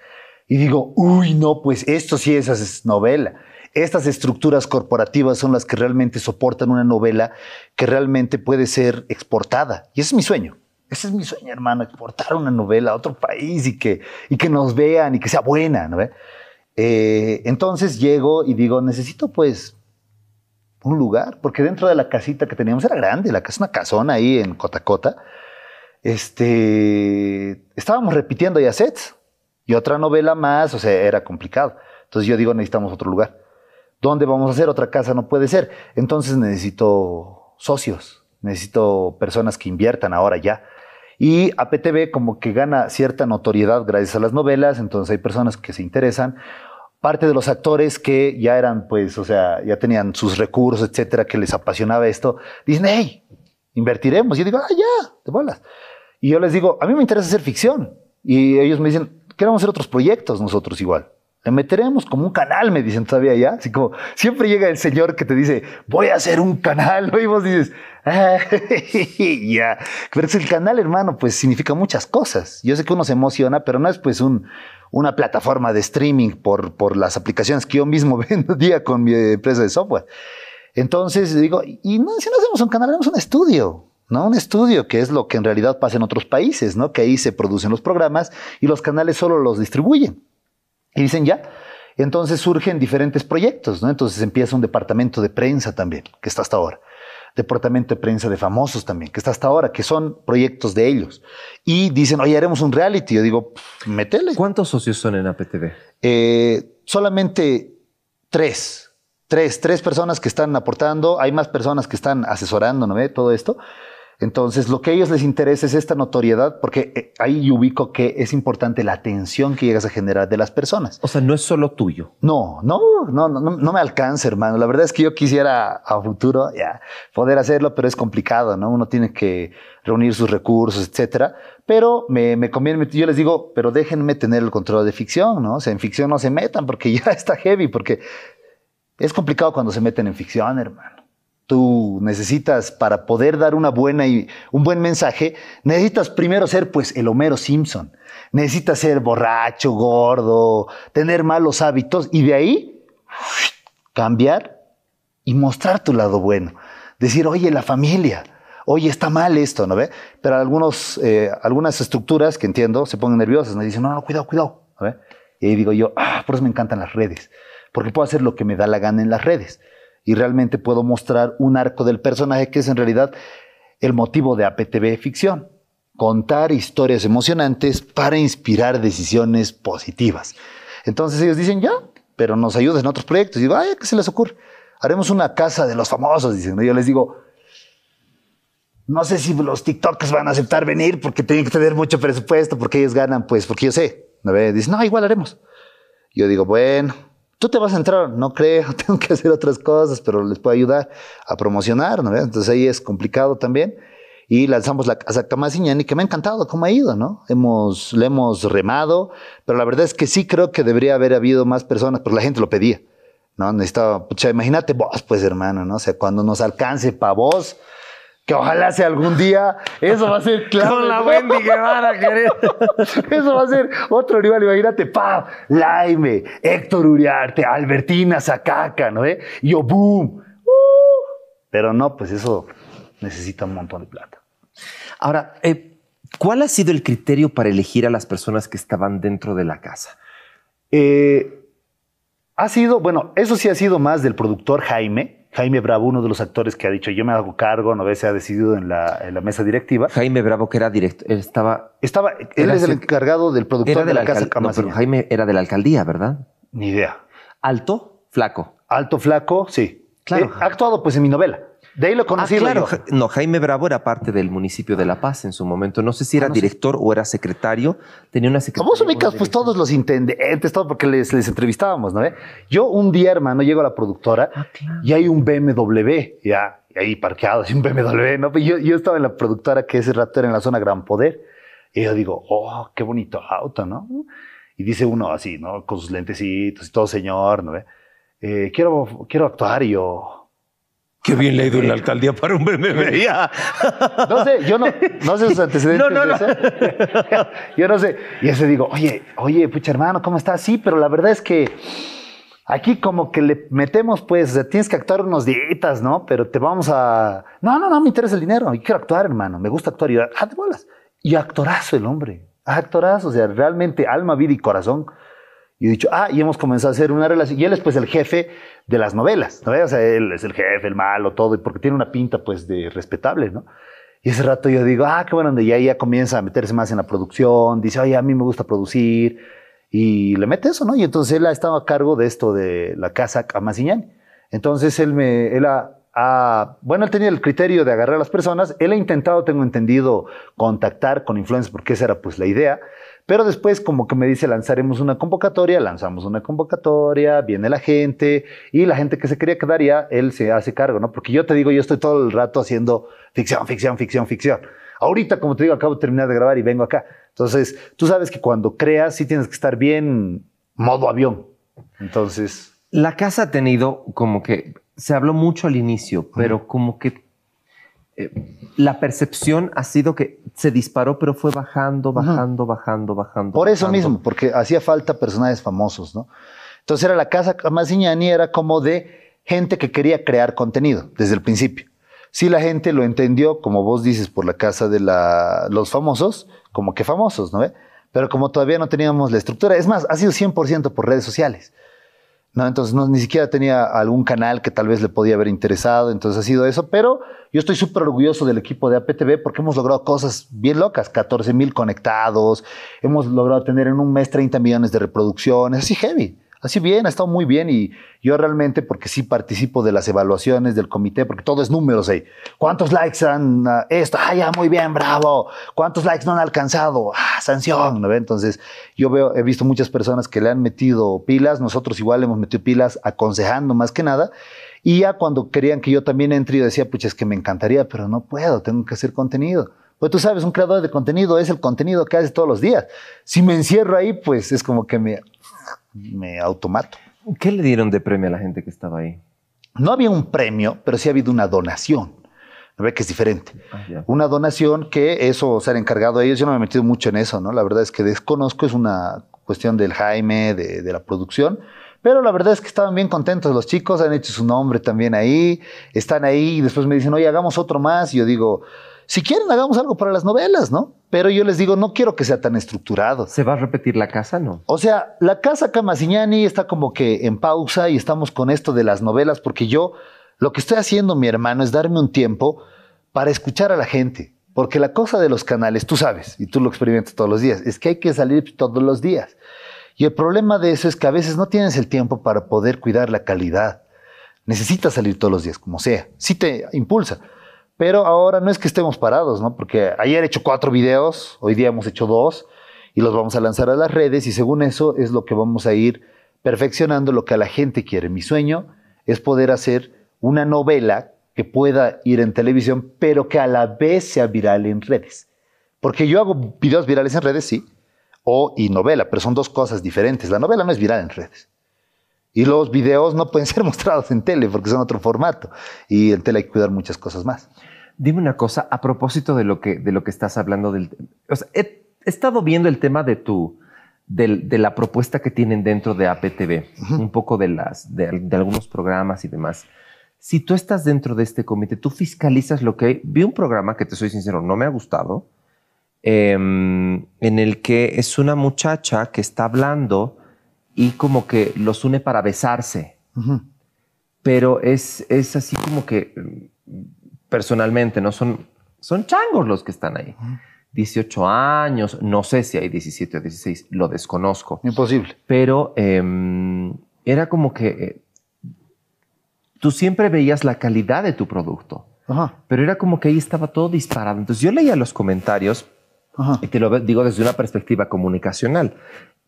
y digo, uy, no, pues esto sí es, es novela. Estas estructuras corporativas son las que realmente soportan una novela que realmente puede ser exportada. Y ese es mi sueño. Ese es mi sueño, hermano, exportar una novela a otro país y que, y que nos vean y que sea buena. ¿no? ve? Eh, entonces llego y digo, necesito pues un lugar, porque dentro de la casita que teníamos era grande, la casa, una casona ahí en Cotacota. Este, estábamos repitiendo ya sets y otra novela más, o sea, era complicado. Entonces yo digo, necesitamos otro lugar. ¿Dónde vamos a hacer? Otra casa no puede ser. Entonces necesito socios, necesito personas que inviertan ahora ya. Y APTV como que gana cierta notoriedad gracias a las novelas, entonces hay personas que se interesan. Parte de los actores que ya eran, pues, o sea, ya tenían sus recursos, etcétera, que les apasionaba esto, dicen, hey, invertiremos. Y yo digo, ah, ya, te bolas. Y yo les digo, a mí me interesa hacer ficción. Y ellos me dicen, queremos hacer otros proyectos nosotros igual. Le meteremos como un canal, me dicen todavía ya. Así como siempre llega el señor que te dice, voy a hacer un canal, y vos dices, ah, ya. Pero es el canal, hermano, pues significa muchas cosas. Yo sé que uno se emociona, pero no es pues un, una plataforma de streaming por, por las aplicaciones que yo mismo vendo día con mi empresa de software. Entonces digo, y no, si no hacemos un canal, haremos un estudio. ¿no? Un estudio que es lo que en realidad pasa en otros países, ¿no? Que ahí se producen los programas y los canales solo los distribuyen. Y dicen ya. Entonces surgen diferentes proyectos, ¿no? Entonces empieza un departamento de prensa también, que está hasta ahora. Departamento de prensa de famosos también, que está hasta ahora, que son proyectos de ellos. Y dicen, oye, haremos un reality. Yo digo, métele. ¿Cuántos socios son en APTV? Eh, solamente tres. Tres, tres personas que están aportando, hay más personas que están asesorando, ¿no ve? Todo esto. Entonces, lo que a ellos les interesa es esta notoriedad, porque eh, ahí ubico que es importante la atención que llegas a generar de las personas. O sea, no es solo tuyo. No, no, no, no, no me alcanza, hermano. La verdad es que yo quisiera a futuro ya, poder hacerlo, pero es complicado, ¿no? Uno tiene que reunir sus recursos, etcétera. Pero me, me conviene, yo les digo, pero déjenme tener el control de ficción, ¿no? O sea, en ficción no se metan porque ya está heavy, porque es complicado cuando se meten en ficción, hermano tú necesitas para poder dar una buena y un buen mensaje, necesitas primero ser pues el Homero Simpson. Necesitas ser borracho, gordo, tener malos hábitos y de ahí cambiar y mostrar tu lado bueno. Decir, oye, la familia, oye, está mal esto, ¿no ve? Pero algunos, eh, algunas estructuras que entiendo se ponen nerviosas, me dicen, no, no, cuidado, cuidado, Y ahí digo yo, ah, por eso me encantan las redes, porque puedo hacer lo que me da la gana en las redes y realmente puedo mostrar un arco del personaje que es en realidad el motivo de APTV Ficción. Contar historias emocionantes para inspirar decisiones positivas. Entonces ellos dicen, ya, pero nos ayudas en otros proyectos. Y digo, ay, ¿qué se les ocurre? Haremos una casa de los famosos, dicen. yo les digo, no sé si los TikTokers van a aceptar venir porque tienen que tener mucho presupuesto, porque ellos ganan, pues, porque yo sé. ¿No Dicen, no, igual haremos. Yo digo, bueno, tú te vas a entrar, no creo, tengo que hacer otras cosas, pero les puedo ayudar a promocionar, ¿no? Entonces ahí es complicado también. Y lanzamos la ni que me ha encantado cómo ha ido, ¿no? Hemos, le hemos remado, pero la verdad es que sí creo que debería haber habido más personas, porque la gente lo pedía, ¿no? Necesitaba, imagínate vos, pues hermano, ¿no? O sea, cuando nos alcance para vos, que ojalá sea algún día, eso va a ser claro. Con la Wendy Guevara, querer. Eso va a ser otro rival, imagínate, pa, Laime, Héctor Uriarte, Albertina sacaca, ¿no? Eh? Y yo, boom. Uh. pero no, pues eso necesita un montón de plata. Ahora, eh, ¿cuál ha sido el criterio para elegir a las personas que estaban dentro de la casa? Eh, ha sido, bueno, eso sí ha sido más del productor Jaime, Jaime Bravo, uno de los actores que ha dicho yo me hago cargo, no se ha decidido en la, mesa directiva. Jaime Bravo, que era directo, estaba. Estaba, él es el encargado del productor de, la, casa no, pero Jaime era de la alcaldía, ¿verdad? Ni idea. Alto, flaco. Alto, flaco, sí. Claro. Eh, ha actuado pues en mi novela. De ahí lo ah, conocí. claro. No, Jaime Bravo era parte del municipio de La Paz en su momento. No sé si era ah, director o era secretario. Tenía una secretaria. ubicas pues todos los intendentes, todo porque les, entrevistábamos, ¿no? Eh? Yo un día, hermano, llego a la productora ah, y hay un BMW, ya, ahí parqueado, un BMW, ¿no? Yo, estaba en la productora que ese rato era en la zona Gran Poder. Y yo digo, oh, qué bonito auto, ¿no? Y dice uno así, ¿no? Con sus lentecitos y todo, señor, ¿no? Eh? Eh, quiero, quiero actuar y yo Qué bien leído en la alcaldía para un bebé. No sé, yo no, sé sus antecedentes. No, no, no. Yo no sé. Y eso digo, oye, oye, pucha hermano, ¿cómo estás? Sí, pero la verdad es que aquí como que le metemos, pues, tienes que actuar unos dietas, ¿no? Pero te vamos a. No, no, no me interesa el dinero. Yo quiero actuar, hermano. Me gusta actuar. Y ah, bolas. Y actorazo el hombre. Actorazo, o sea, realmente alma, vida y corazón. Y he dicho, ah, y hemos comenzado a hacer una relación. Y él es pues el jefe de las novelas, ¿no? O sea, él es el jefe, el malo, todo, porque tiene una pinta pues de respetable, ¿no? Y ese rato yo digo, ah, qué bueno, y ahí ya comienza a meterse más en la producción, dice, oye, a mí me gusta producir, y le mete eso, ¿no? Y entonces él ha estado a cargo de esto de la casa Amaziñani. Entonces él me, él bueno, él tenía el criterio de agarrar a las personas, él ha intentado, tengo entendido, contactar con influencers, porque esa era pues la idea, pero después, como que me dice, lanzaremos una convocatoria, lanzamos una convocatoria, viene la gente y la gente que se quería quedar ya, él se hace cargo, ¿no? Porque yo te digo, yo estoy todo el rato haciendo ficción, ficción, ficción, ficción. Ahorita, como te digo, acabo de terminar de grabar y vengo acá. Entonces, tú sabes que cuando creas, sí tienes que estar bien modo avión. Entonces. La casa ha tenido como que se habló mucho al inicio, pero como que eh, la percepción ha sido que se disparó, pero fue bajando, bajando, bajando, bajando. Por eso mismo, porque hacía falta personajes famosos, ¿no? Entonces era la casa ni era como de gente que quería crear contenido desde el principio. Si la gente lo entendió, como vos dices, por la casa de los famosos, como que famosos, ¿no? Pero como todavía no teníamos la estructura, es más, ha sido 100% por redes sociales. ¿no? Entonces ni siquiera tenía algún canal que tal vez le podía haber interesado, entonces ha sido eso, pero yo estoy súper orgulloso del equipo de APTV porque hemos logrado cosas bien locas, 14 mil conectados, hemos logrado tener en un mes 30 millones de reproducciones, así heavy. Así bien, ha estado muy bien y yo realmente, porque sí participo de las evaluaciones del comité, porque todo es números ahí. ¿Cuántos likes han ah, esto? Ah, ya, muy bien, bravo. ¿Cuántos likes no han alcanzado? Ah, sanción. ¿no? Entonces, yo veo, he visto muchas personas que le han metido pilas, nosotros igual hemos metido pilas aconsejando más que nada. Y ya cuando querían que yo también entre, yo decía, pucha, es que me encantaría, pero no puedo, tengo que hacer contenido. Pues tú sabes, un creador de contenido es el contenido que hace todos los días. Si me encierro ahí, pues es como que me, me automato. ¿Qué le dieron de premio a la gente que estaba ahí? No había un premio, pero sí ha habido una donación. A ver, que es diferente. Ah, una donación que eso, se ser encargado de ellos, yo no me he metido mucho en eso, ¿no? La verdad es que desconozco, es una cuestión del Jaime, de, de la producción, pero la verdad es que estaban bien contentos los chicos, han hecho su nombre también ahí, están ahí y después me dicen, oye, hagamos otro más. Y yo digo, si quieren, hagamos algo para las novelas, ¿no? Pero yo les digo, no quiero que sea tan estructurado. ¿Se va a repetir la casa, no? O sea, la casa Camasignani está como que en pausa y estamos con esto de las novelas, porque yo lo que estoy haciendo, mi hermano, es darme un tiempo para escuchar a la gente. Porque la cosa de los canales, tú sabes, y tú lo experimentas todos los días, es que hay que salir todos los días. Y el problema de eso es que a veces no tienes el tiempo para poder cuidar la calidad. Necesitas salir todos los días, como sea. Sí te impulsa pero ahora no es que estemos parados, ¿no? Porque ayer he hecho cuatro videos, hoy día hemos hecho dos y los vamos a lanzar a las redes y según eso es lo que vamos a ir perfeccionando, lo que a la gente quiere. Mi sueño es poder hacer una novela que pueda ir en televisión, pero que a la vez sea viral en redes. Porque yo hago videos virales en redes, sí, o y novela, pero son dos cosas diferentes. La novela no es viral en redes. Y los videos no pueden ser mostrados en tele porque son otro formato. Y en tele hay que cuidar muchas cosas más. Dime una cosa a propósito de lo que, de lo que estás hablando. Del, he, estado viendo el tema de tu, de la propuesta que tienen dentro de APTV, un poco de, las, de, de, algunos programas y demás. Si tú estás dentro de este comité, tú fiscalizas lo que hay. Vi un programa que te soy sincero, no me ha gustado, em, en el que es una muchacha que está hablando y como que los une para besarse. Pero es, es así como que personalmente, ¿no? Son, son changos los que están ahí. 18 años, no sé si hay 17 o 16, lo desconozco. Imposible. Pero em, era como que eh, tú siempre veías la calidad de tu producto, pero era como que ahí estaba todo disparado. Entonces yo leía los comentarios, y te lo digo desde una perspectiva comunicacional,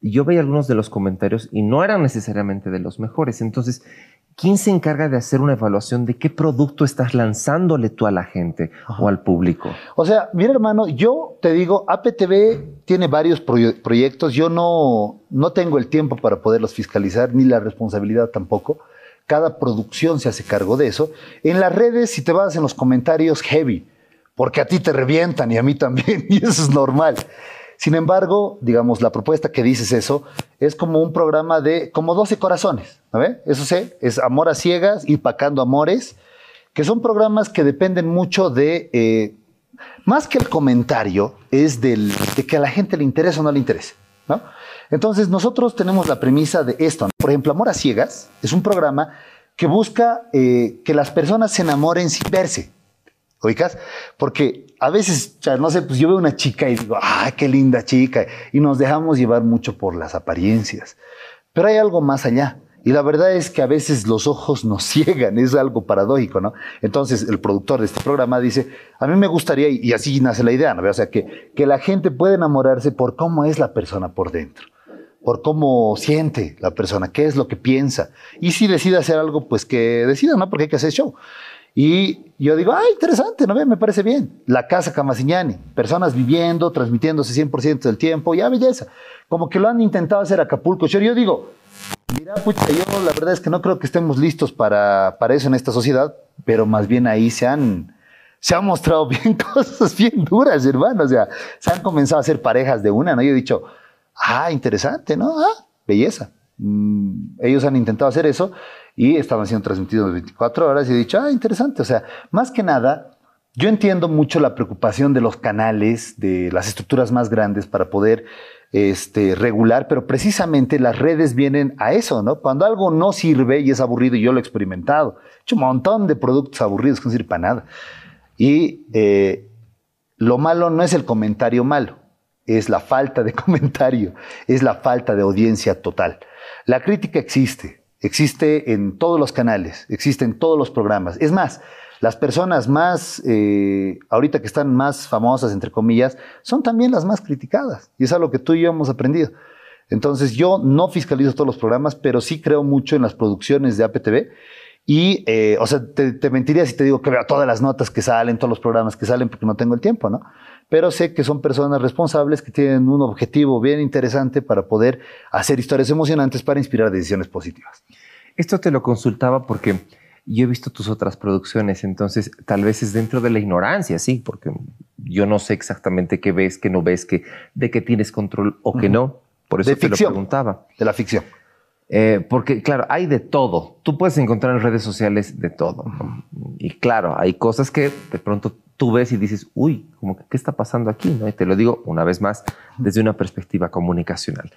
yo veía algunos de los comentarios y no eran necesariamente de los mejores. Entonces ¿quién se encarga de hacer una evaluación de qué producto estás lanzándole tú a la gente o al público? O sea, mira hermano, yo te digo, APTV tiene varios proyectos, yo no, no tengo el tiempo para poderlos fiscalizar, ni la responsabilidad tampoco. Cada producción se hace cargo de eso. En las redes, si te vas en los comentarios, heavy, porque a ti te revientan y a mí también, y eso es normal. Sin embargo, digamos, la propuesta que dices eso es como un programa de como 12 corazones, Eso sé, es Amor a Ciegas y Pacando Amores, que son programas que dependen mucho de, eh, más que el comentario, es de que a la gente le interese o no le interese, ¿no? Entonces, nosotros tenemos la premisa de esto. Por ejemplo, Amor a Ciegas es un programa que busca eh, que las personas se enamoren sin verse, ¿Oigas? Porque a veces, o no sé, pues yo veo una chica y digo, ah, qué linda chica, y nos dejamos llevar mucho por las apariencias. Pero hay algo más allá. Y la verdad es que a veces los ojos nos ciegan, es algo paradójico, ¿no? Entonces el productor de este programa dice, a mí me gustaría, y así nace la idea, ¿no? O sea, que, que la gente puede enamorarse por cómo es la persona por dentro, por cómo siente la persona, qué es lo que piensa. Y si decide hacer algo, pues que decida, ¿no? Porque hay que hacer show. Y yo digo, ah, interesante, ¿no? Me parece bien. La casa Camasiñani, personas viviendo, transmitiéndose 100% del tiempo, ya belleza. Como que lo han intentado hacer Acapulco. Yo digo, mira, pucha, pues, yo la verdad es que no creo que estemos listos para, para eso en esta sociedad, pero más bien ahí se han, se han mostrado bien cosas bien duras, hermano. O sea, se han comenzado a hacer parejas de una, ¿no? Yo he dicho, ah, interesante, ¿no? Ah, belleza. Mm, ellos han intentado hacer eso y estaban siendo transmitidos 24 horas y he dicho, ah, interesante, o sea, más que nada, yo entiendo mucho la preocupación de los canales, de las estructuras más grandes para poder este, regular, pero precisamente las redes vienen a eso, ¿no? Cuando algo no sirve y es aburrido, y yo lo he experimentado, he hecho un montón de productos aburridos que no sirven para nada. Y eh, lo malo no es el comentario malo, es la falta de comentario, es la falta de audiencia total. La crítica existe, Existe en todos los canales, existe en todos los programas. Es más, las personas más, eh, ahorita que están más famosas, entre comillas, son también las más criticadas. Y es algo que tú y yo hemos aprendido. Entonces yo no fiscalizo todos los programas, pero sí creo mucho en las producciones de APTV y, eh, o sea, te, mentiría si te digo que veo todas las notas que salen, todos los programas que salen, porque no tengo el tiempo, ¿no? Pero sé que son personas responsables que tienen un objetivo bien interesante para poder hacer historias emocionantes para inspirar decisiones positivas. Esto te lo consultaba porque yo he visto tus otras producciones, entonces tal vez es dentro de la ignorancia, sí, porque yo no sé exactamente qué ves, qué no ves, qué, de qué tienes control o qué no. Por eso te lo preguntaba. De la ficción. Eh, porque, claro, hay de todo. Tú puedes encontrar en redes sociales de todo. Y claro, hay cosas que de pronto tú ves y dices, uy, como que, ¿qué está pasando aquí? ¿No? Y te lo digo una vez más desde una perspectiva comunicacional.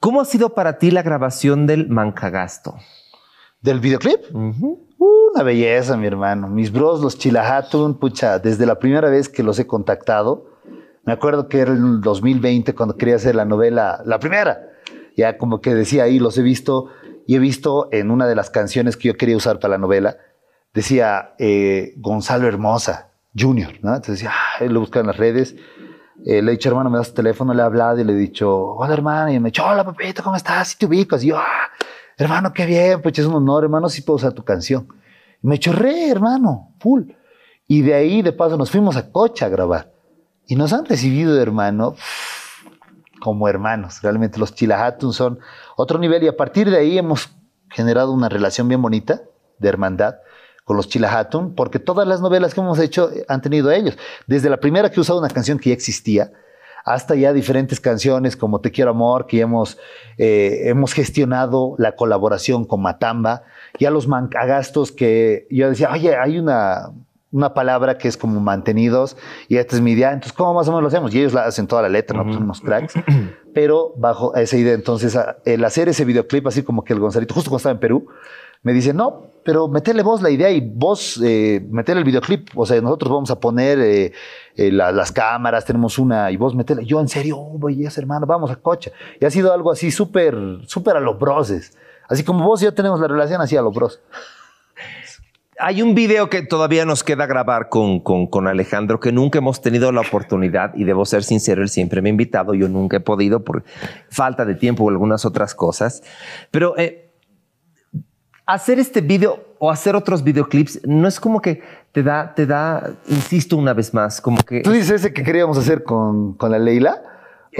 ¿Cómo ha sido para ti la grabación del Mancagasto? ¿Del videoclip? Uh, una belleza, mi hermano. Mis bros, los Chilahatun, pucha, desde la primera vez que los he contactado, me acuerdo que era el 2020 cuando quería hacer la novela, la primera, ya como que decía ahí, los he visto, y he visto en una de las canciones que yo quería usar para la novela, decía eh, Gonzalo Hermosa, Junior, ¿no? Entonces decía, ah, lo buscaba en las redes, eh, le he dicho, hermano, me das tu teléfono, le he hablado y le he dicho, hola hermano, y me ha dicho, hola papito, ¿cómo estás? Y te ubico, yo, ah, hermano, qué bien, pues es un honor, hermano, sí puedo usar tu canción. Y me chorré, hermano, full. Y de ahí, de paso, nos fuimos a Cocha a grabar. Y nos han recibido, hermano como hermanos. Realmente los Chilahatun son otro nivel y a partir de ahí hemos generado una relación bien bonita de hermandad con los Chilahatun, porque todas las novelas que hemos hecho han tenido ellos. Desde la primera que he usado una canción que ya existía, hasta ya diferentes canciones como Te Quiero Amor, que hemos, eh, hemos gestionado la colaboración con Matamba, ya los mancagastos que yo decía, oye, hay una una palabra que es como mantenidos y esta es mi idea. Entonces, ¿cómo más o menos lo hacemos? Y ellos la hacen toda la letra, ¿no? Pues unos cracks. Pero bajo esa idea, entonces, el hacer ese videoclip, así como que el Gonzalito, justo cuando estaba en Perú, me dice, no, pero metele vos la idea y vos eh, el videoclip. O sea, nosotros vamos a poner eh, eh, las cámaras, tenemos una, y vos metele. Yo, en serio, voy ser hermano, vamos a cocha Y ha sido algo así súper, súper a los broses. Así como vos y yo tenemos la relación así a los bros. Hay un video que todavía nos queda grabar con, con, Alejandro que nunca hemos tenido la oportunidad y debo ser sincero, él siempre me ha invitado, yo nunca he podido por falta de tiempo o algunas otras cosas, pero eh, hacer este video o hacer otros videoclips no es como que te da, te da, insisto una vez más, como que... ¿Tú dices ese que queríamos hacer con, con la Leila?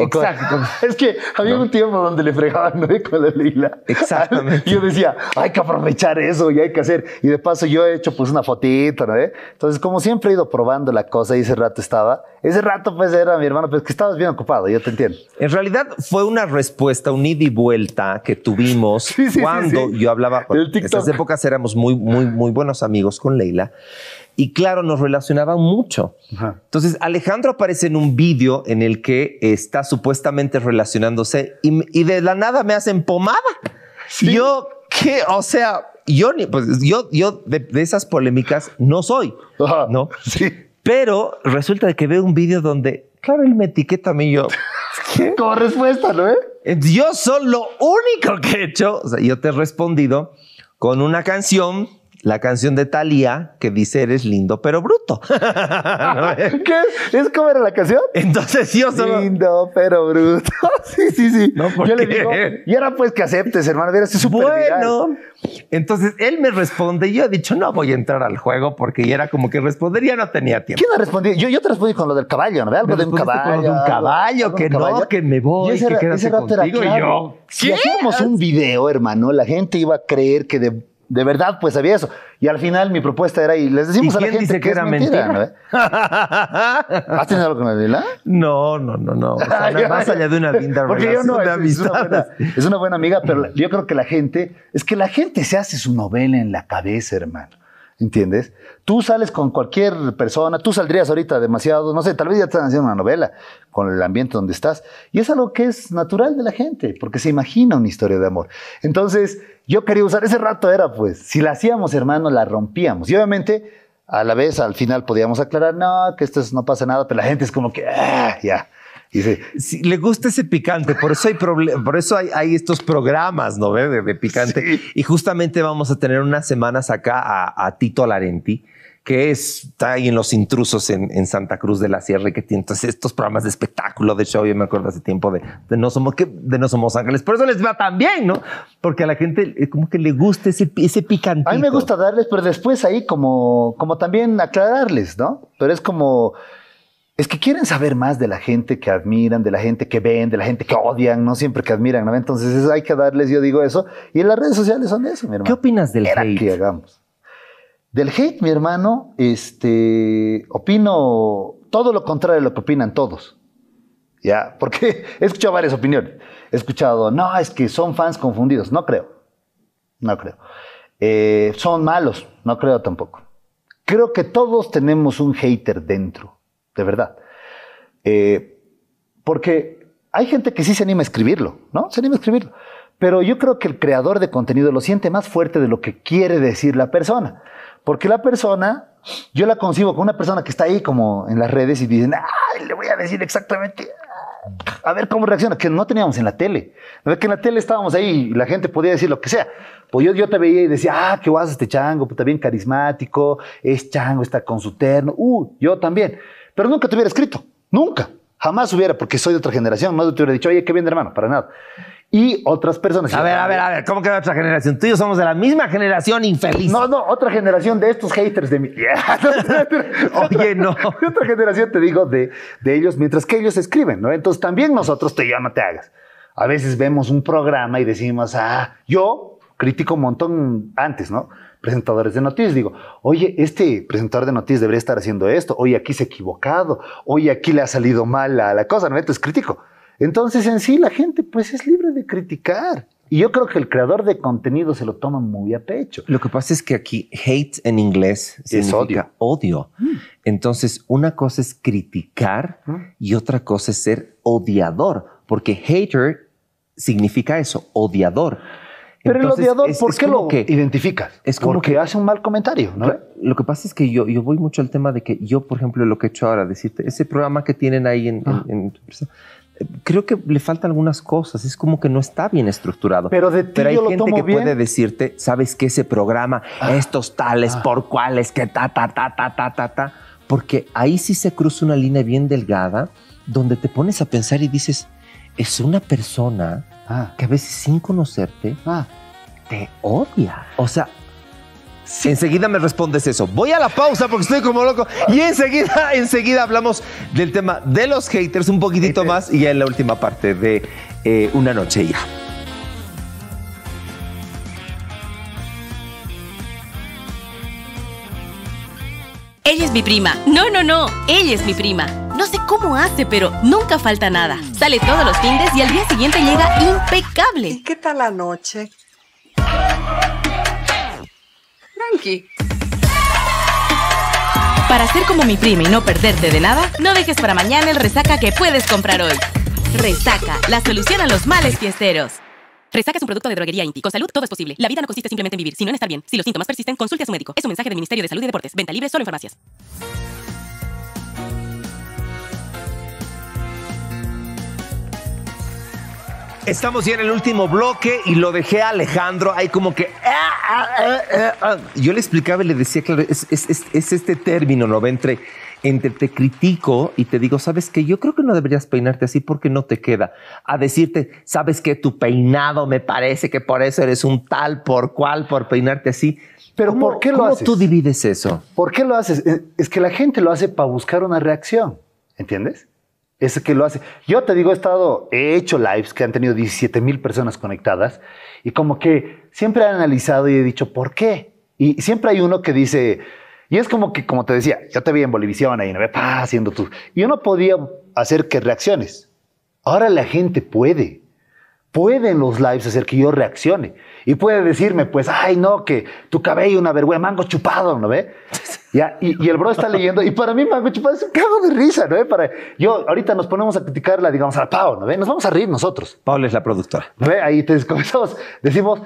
Exacto. es que había un tiempo donde le fregaban de con la leila. Exactamente. Y yo decía, hay que aprovechar eso y hay que hacer. Y de paso yo he hecho pues una fotito, ¿no? ¿Eh? Entonces, como siempre he ido probando la cosa y ese rato estaba, ese rato pues era mi hermano, pues que estabas bien ocupado, yo te entiendo. En realidad fue una respuesta, un ida y vuelta que tuvimos cuando yo hablaba, en esas épocas éramos muy, muy, muy buenos amigos con Leila y claro, nos relacionaban mucho. Entonces, Alejandro aparece en un vídeo en el que está supuestamente relacionándose y, de la nada me hacen pomada. Yo, ¿qué? O sea, yo, pues, yo, yo de, esas polémicas no soy, ¿no? Sí. Pero resulta que veo un vídeo donde, claro, él me etiqueta a mí yo. ¿Qué? Como respuesta, ¿no? Eh? Yo soy lo único que he hecho. O sea, yo te he respondido con una canción la canción de Talia que dice eres lindo pero bruto. ¿Qué? ¿Es cómo era la canción? Entonces yo solo... Lindo pero bruto. sí, sí, sí. yo le digo, y ahora pues que aceptes, hermano, eres súper Bueno, entonces él me responde y yo he dicho, no voy a entrar al juego porque ya era como que respondería, no tenía tiempo. ¿Quién ha respondió? Yo, yo te respondí con lo del caballo, ¿no? Algo de un caballo. Con lo de un caballo, que no, que me voy, que era, contigo yo. Si hacíamos un video, hermano, la gente iba a creer que de de verdad, pues había eso. Y al final mi propuesta era, y les decimos a la gente dice que, era mentira. ¿Has tenido algo con Adela? No, no, no, no. más allá de una linda Porque yo no, de es, es una buena amiga, pero yo creo que la gente, es que la gente se hace su novela en la cabeza, hermano. ¿Entiendes? Tú sales con cualquier persona, tú saldrías ahorita demasiado, no sé, tal vez ya están haciendo una novela con el ambiente donde estás. Y es algo que es natural de la gente, porque se imagina una historia de amor. Entonces, yo quería usar ese rato, era pues, si la hacíamos, hermano, la rompíamos. Y obviamente, a la vez, al final podíamos aclarar, no, que esto no pasa nada, pero la gente es como que, ah, ya. Dice, le gusta ese picante, por eso hay, por eso hay, estos programas, ¿no? De, picante. Y justamente vamos a tener unas semanas acá a, Tito Larenti, que es, está ahí en Los Intrusos en, Santa Cruz de la Sierra que tiene entonces estos programas de espectáculo, de show, yo me acuerdo hace tiempo de, No Somos que de No Somos Ángeles, por eso les va tan bien, ¿no? Porque a la gente eh, como que le gusta ese, ese picantito. A mí me gusta darles, pero después ahí como, como también aclararles, ¿no? Pero es como es que quieren saber más de la gente que admiran, de la gente que ven, de la gente que odian, no siempre que admiran, ¿no? Entonces hay que darles, yo digo eso, y en las redes sociales son eso, mi hermano. ¿Qué opinas del hate? hagamos. Del hate, mi hermano, este, opino todo lo contrario de lo que opinan todos. ¿Ya? Porque he escuchado varias opiniones. He escuchado, no, es que son fans confundidos. No creo. No creo. Eh, son malos. No creo tampoco. Creo que todos tenemos un hater dentro de verdad. Eh, porque hay gente que sí se anima a escribirlo, ¿no? Se anima a escribirlo. Pero yo creo que el creador de contenido lo siente más fuerte de lo que quiere decir la persona. Porque la persona, yo la concibo como una persona que está ahí como en las redes y dicen, le voy a decir exactamente! A ver cómo reacciona, que no teníamos en la tele. que en la tele estábamos ahí y la gente podía decir lo que sea. Pues yo, yo te veía y decía, ah, qué guaso este chango, puta bien carismático, es chango, está con su terno, uh, yo también pero nunca te hubiera escrito, nunca. Jamás hubiera, porque soy de otra generación, más te hubiera dicho, oye, qué bien, hermano, para nada. Y otras personas. A ver, ah, a ver, a ver, ¿cómo que de otra generación? Tú y yo somos de la misma generación infeliz. No, no, otra generación de estos haters de mí. oye, no. otra generación, te digo, de, de ellos, mientras que ellos escriben, ¿no? Entonces también nosotros te llama, te hagas. A veces vemos un programa y decimos, ah, yo critico un montón antes, ¿no? presentadores de noticias. Digo, oye, este presentador de noticias debería estar haciendo esto, oye, aquí se ha equivocado, oye, aquí le ha salido mal a la cosa, ¿no? Esto es crítico. Entonces, en sí, la gente pues es libre de criticar. Y yo creo que el creador de contenido se lo toma muy a pecho. Lo que pasa es que aquí hate en inglés significa odio. odio. Mm. Entonces, una cosa es criticar mm. y otra cosa es ser odiador, porque hater significa eso, odiador. Pero el odiador, ¿por qué lo que, identificas? Es como que, hace un mal comentario, ¿no? Lo que pasa es que yo, yo voy mucho al tema de que yo, por ejemplo, lo que he hecho ahora, decirte, ese programa que tienen ahí en, en, ah. eh, creo que le faltan algunas cosas. Es como que no está bien estructurado. Pero de ti hay gente que puede decirte, sabes que ese programa, ah. estos tales ah. por cuáles, que ta, ta, ta, ta, ta, ta, ta. Porque ahí sí se cruza una línea bien delgada donde te pones a pensar y dices, es una persona ah. que a veces sin conocerte ah. te odia. O sea, Enseguida me respondes eso. Voy a la pausa porque estoy como loco. Y enseguida, enseguida hablamos del tema de los haters un poquitito más y ya en la última parte de eh, Una Noche Ya. Ella es mi prima. No, no, no. Ella es mi prima. No sé cómo hace, pero nunca falta nada. Sale todos los fines y al día siguiente llega impecable. ¿Y qué tal la noche? Frankie. Para ser como mi prima y no perderte de nada, no dejes para mañana el resaca que puedes comprar hoy. Resaca, la solución a los males fiesteros. Resaca es un producto de droguería Inti. Con salud todo es posible. La vida no consiste simplemente en vivir, sino en estar bien. Si los síntomas persisten, consulte a su médico. Es un mensaje del Ministerio de Salud y Deportes. Venta libre solo en farmacias. Estamos ya en el último bloque y lo dejé a Alejandro Hay como que... Ah, ah, ah, yo le explicaba y le decía, claro, es, este término, ¿no? Entre, entre te critico y te digo, sabes qué? yo creo que no deberías peinarte así porque no te queda. A decirte, sabes qué? tu peinado me parece que por eso eres un tal por cual por peinarte así. Pero ¿por qué lo ¿cómo haces? tú divides eso? ¿Por qué lo haces? Es que la gente lo hace para buscar una reacción, ¿entiendes? es que lo hace. Yo te digo, he estado, he hecho lives que han tenido 17 mil personas conectadas y como que siempre he analizado y he dicho, ¿por qué? Y siempre hay uno que dice, y es como que, como te decía, yo te vi en Bolivisión ahí, no ve pa, haciendo tú. Y no podía hacer que reacciones. Ahora la gente puede, pueden los lives hacer que yo reaccione. Y puede decirme, pues, ay, no, que tu cabello, una vergüenza, mango chupado, ¿no ve? y, el bro está leyendo, y para mí mango chupado es un cago de risa, ¿no ve? Para, yo, ahorita nos ponemos a criticarla, digamos, a ¿no ve? Nos vamos a reír nosotros. Pau es la productora. ve? Ahí te comenzamos, decimos,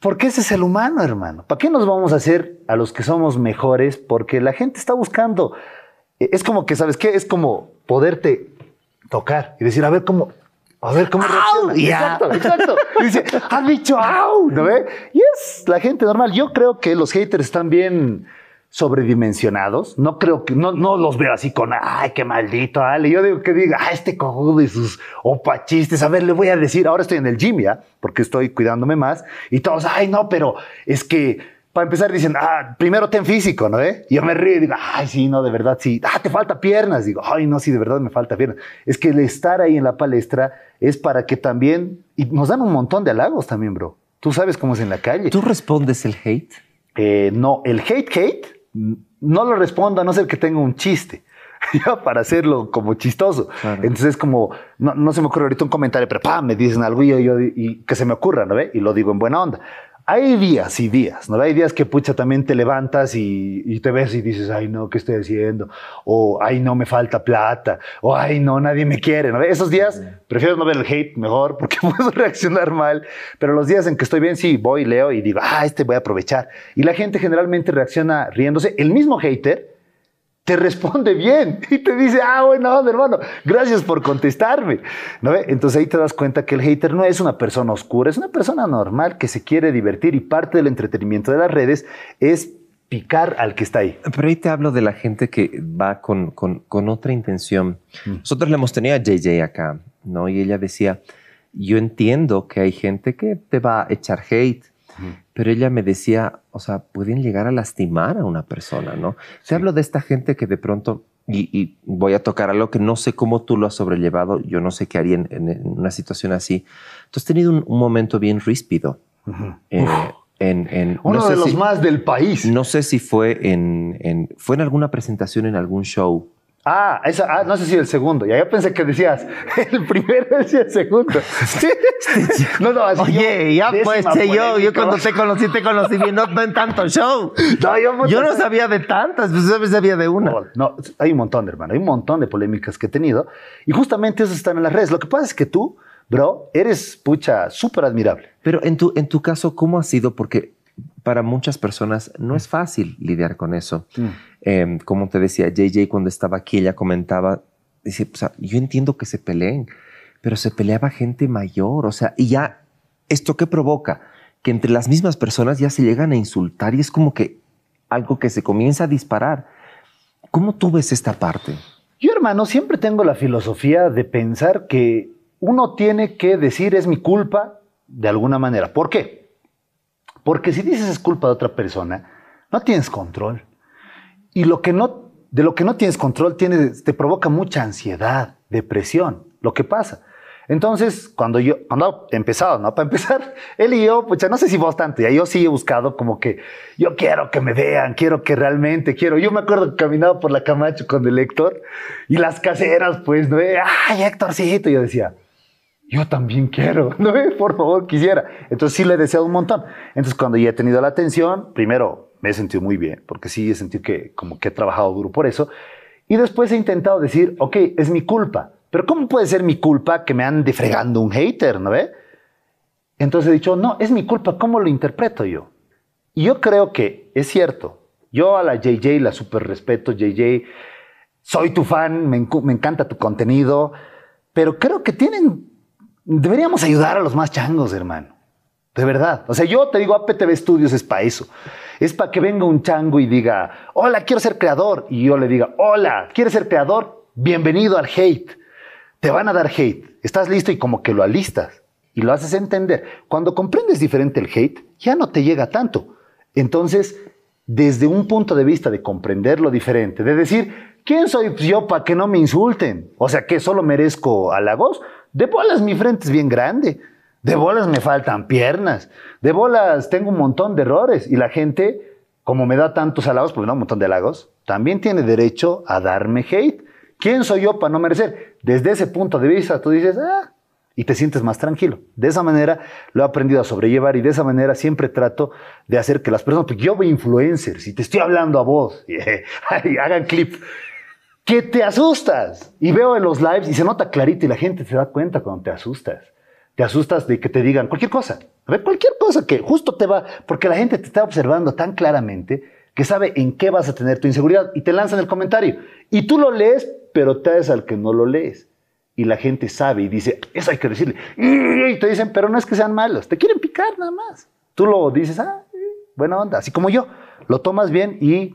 ¿por qué ese es el humano, hermano. ¿Para qué nos vamos a hacer a los que somos mejores? Porque la gente está buscando. E, es como que, ¿sabes qué? Es como poderte tocar y decir, a ver, ¿cómo, a ver cómo reacciona. Exacto, exacto. dice, has dicho au, ¿no Y es la gente normal. Yo creo que los haters están bien sobredimensionados. No creo que, no, no los veo así con, ay, qué maldito, Ale. Yo digo que diga, ¡ay, ah, este cojudo de sus opachistes! A ver, le voy a decir, ahora estoy en el gym ya, porque estoy cuidándome más. Y todos, ay, no, pero es que para empezar dicen, ah, primero ten físico, ¿no? Eh? Yo me río y digo, ay, sí, no, de verdad, sí. Ah, te falta piernas. Digo, ay, no, sí, de verdad me falta piernas. Es que el estar ahí en la palestra es para que también, y nos dan un montón de halagos también, bro. Tú sabes cómo es en la calle. ¿Tú respondes el hate? Eh, no, el hate, hate, no lo respondo a no ser que tenga un chiste. Yo para hacerlo como chistoso. Entonces como, no, se me ocurre ahorita un comentario, pero ¡pam! me dicen algo y, yo, yo, y que se me ocurra, ¿no ve? Y lo digo en buena onda hay días y días, ¿no? Hay días que pucha también te levantas y, te ves y dices, ay no, ¿qué estoy haciendo? O ay no, me falta plata. O ay no, nadie me quiere. ¿no? Esos días prefiero no ver el hate mejor porque puedo reaccionar mal. Pero los días en que estoy bien, sí, voy, leo y digo, ah, este voy a aprovechar. Y la gente generalmente reacciona riéndose. El mismo hater te responde bien y te dice, ah, bueno, hermano, gracias por contestarme. ¿No Entonces ahí te das cuenta que el hater no es una persona oscura, es una persona normal que se quiere divertir y parte del entretenimiento de las redes es picar al que está ahí. Pero ahí te hablo de la gente que va con, otra intención. Mm. Nosotros le hemos tenido a JJ acá, ¿no? Y ella decía, yo entiendo que hay gente que te va a echar hate, pero ella me decía, o sea, pueden llegar a lastimar a una persona, ¿no? Te hablo de esta gente que de pronto, y, voy a tocar algo que no sé cómo tú lo has sobrellevado, yo no sé qué haría en, una situación así. Tú has tenido un, momento bien ríspido. Eh, en, Uno no sé de los más del país. No sé si fue en, en, fue en alguna presentación, en algún show, Ah, esa, ah, no sé si el segundo. Ya yo pensé que decías el primero y el segundo. no, no, así Oye, ya pues, yo, yo cuando te conocí, te conocí bien, no, en tanto show. No, yo, yo, no sabía de tantas, pues yo sabía de una. No, hay un montón, hermano, hay un montón de polémicas que he tenido y justamente esas están en las redes. Lo que pasa es que tú, bro, eres, pucha, súper admirable. Pero en tu, en tu caso, ¿cómo ha sido? Porque para muchas personas no es fácil lidiar con eso. Mm. Em, como te decía, JJ cuando estaba aquí, ella comentaba, dice, yo entiendo que se peleen, pero se peleaba gente mayor, o sea, y ya, ¿esto qué provoca? Que entre las mismas personas ya se llegan a insultar y es como que algo que se comienza a disparar. ¿Cómo tú ves esta parte? Yo, hermano, siempre tengo la filosofía de pensar que uno tiene que decir es mi culpa de alguna manera. ¿Por qué? Porque si dices es culpa de otra persona, no tienes control. Y lo que no, de lo que no tienes control tiene, te provoca mucha ansiedad, depresión, lo que pasa. Entonces, cuando yo, cuando he empezado, ¿no? Para empezar, él y yo, pues ya no sé si bastante tanto, ya yo sí he buscado como que yo quiero que me vean, quiero que realmente quiero. Yo me acuerdo que caminaba por la Camacho con el Héctor y las caseras, pues, ¿no? Eh, Ay, Héctorcito, yo decía, yo también quiero, ¿no? Por favor, quisiera. Entonces sí le he deseado un montón. Entonces, cuando ya he tenido la atención, primero me he sentido muy bien, porque sí he sentido que como que he trabajado duro por eso. Y después he intentado decir, ok, es mi culpa, pero ¿cómo puede ser mi culpa que me ande fregando un hater, no ve? Entonces he dicho, no, es mi culpa, ¿cómo lo interpreto yo? Y yo creo que es cierto. Yo a la JJ la super respeto, JJ, soy tu fan, me, me encanta tu contenido, pero creo que tienen, deberíamos ayudar a los más changos, hermano. De verdad. O sea, yo te digo, APTV Studios es para eso. Es para que venga un chango y diga, hola, quiero ser creador. Y yo le diga, hola, ¿quieres ser creador? Bienvenido al hate. Te van a dar hate. Estás listo y como que lo alistas y lo haces entender. Cuando comprendes diferente el hate, ya no te llega tanto. Entonces, desde un punto de vista de comprender lo diferente, de decir, ¿quién soy yo para que no me insulten? O sea, que solo merezco halagos. De bolas mi frente es bien grande. De bolas me faltan piernas. De bolas tengo un montón de errores. Y la gente, como me da tantos halagos, porque no un montón de halagos, también tiene derecho a darme hate. ¿Quién soy yo para no merecer? Desde ese punto de vista, tú dices, ah, y te sientes más tranquilo. De esa manera lo he aprendido a sobrellevar y de esa manera siempre trato de hacer que las personas, porque yo veo influencers y te estoy hablando a vos, y hagan clip, que te asustas. Y veo en los lives y se nota clarito y la gente se da cuenta cuando te asustas te asustas de que te digan cualquier cosa. A ver, cualquier cosa que justo te va, porque la gente te está observando tan claramente que sabe en qué vas a tener tu inseguridad y te lanzan el comentario. Y tú lo lees, pero te haces al que no lo lees. Y la gente sabe y dice, eso hay que decirle. Y te dicen, pero no es que sean malos, te quieren picar nada más. Tú lo dices, ah, buena onda, así como yo. Lo tomas bien y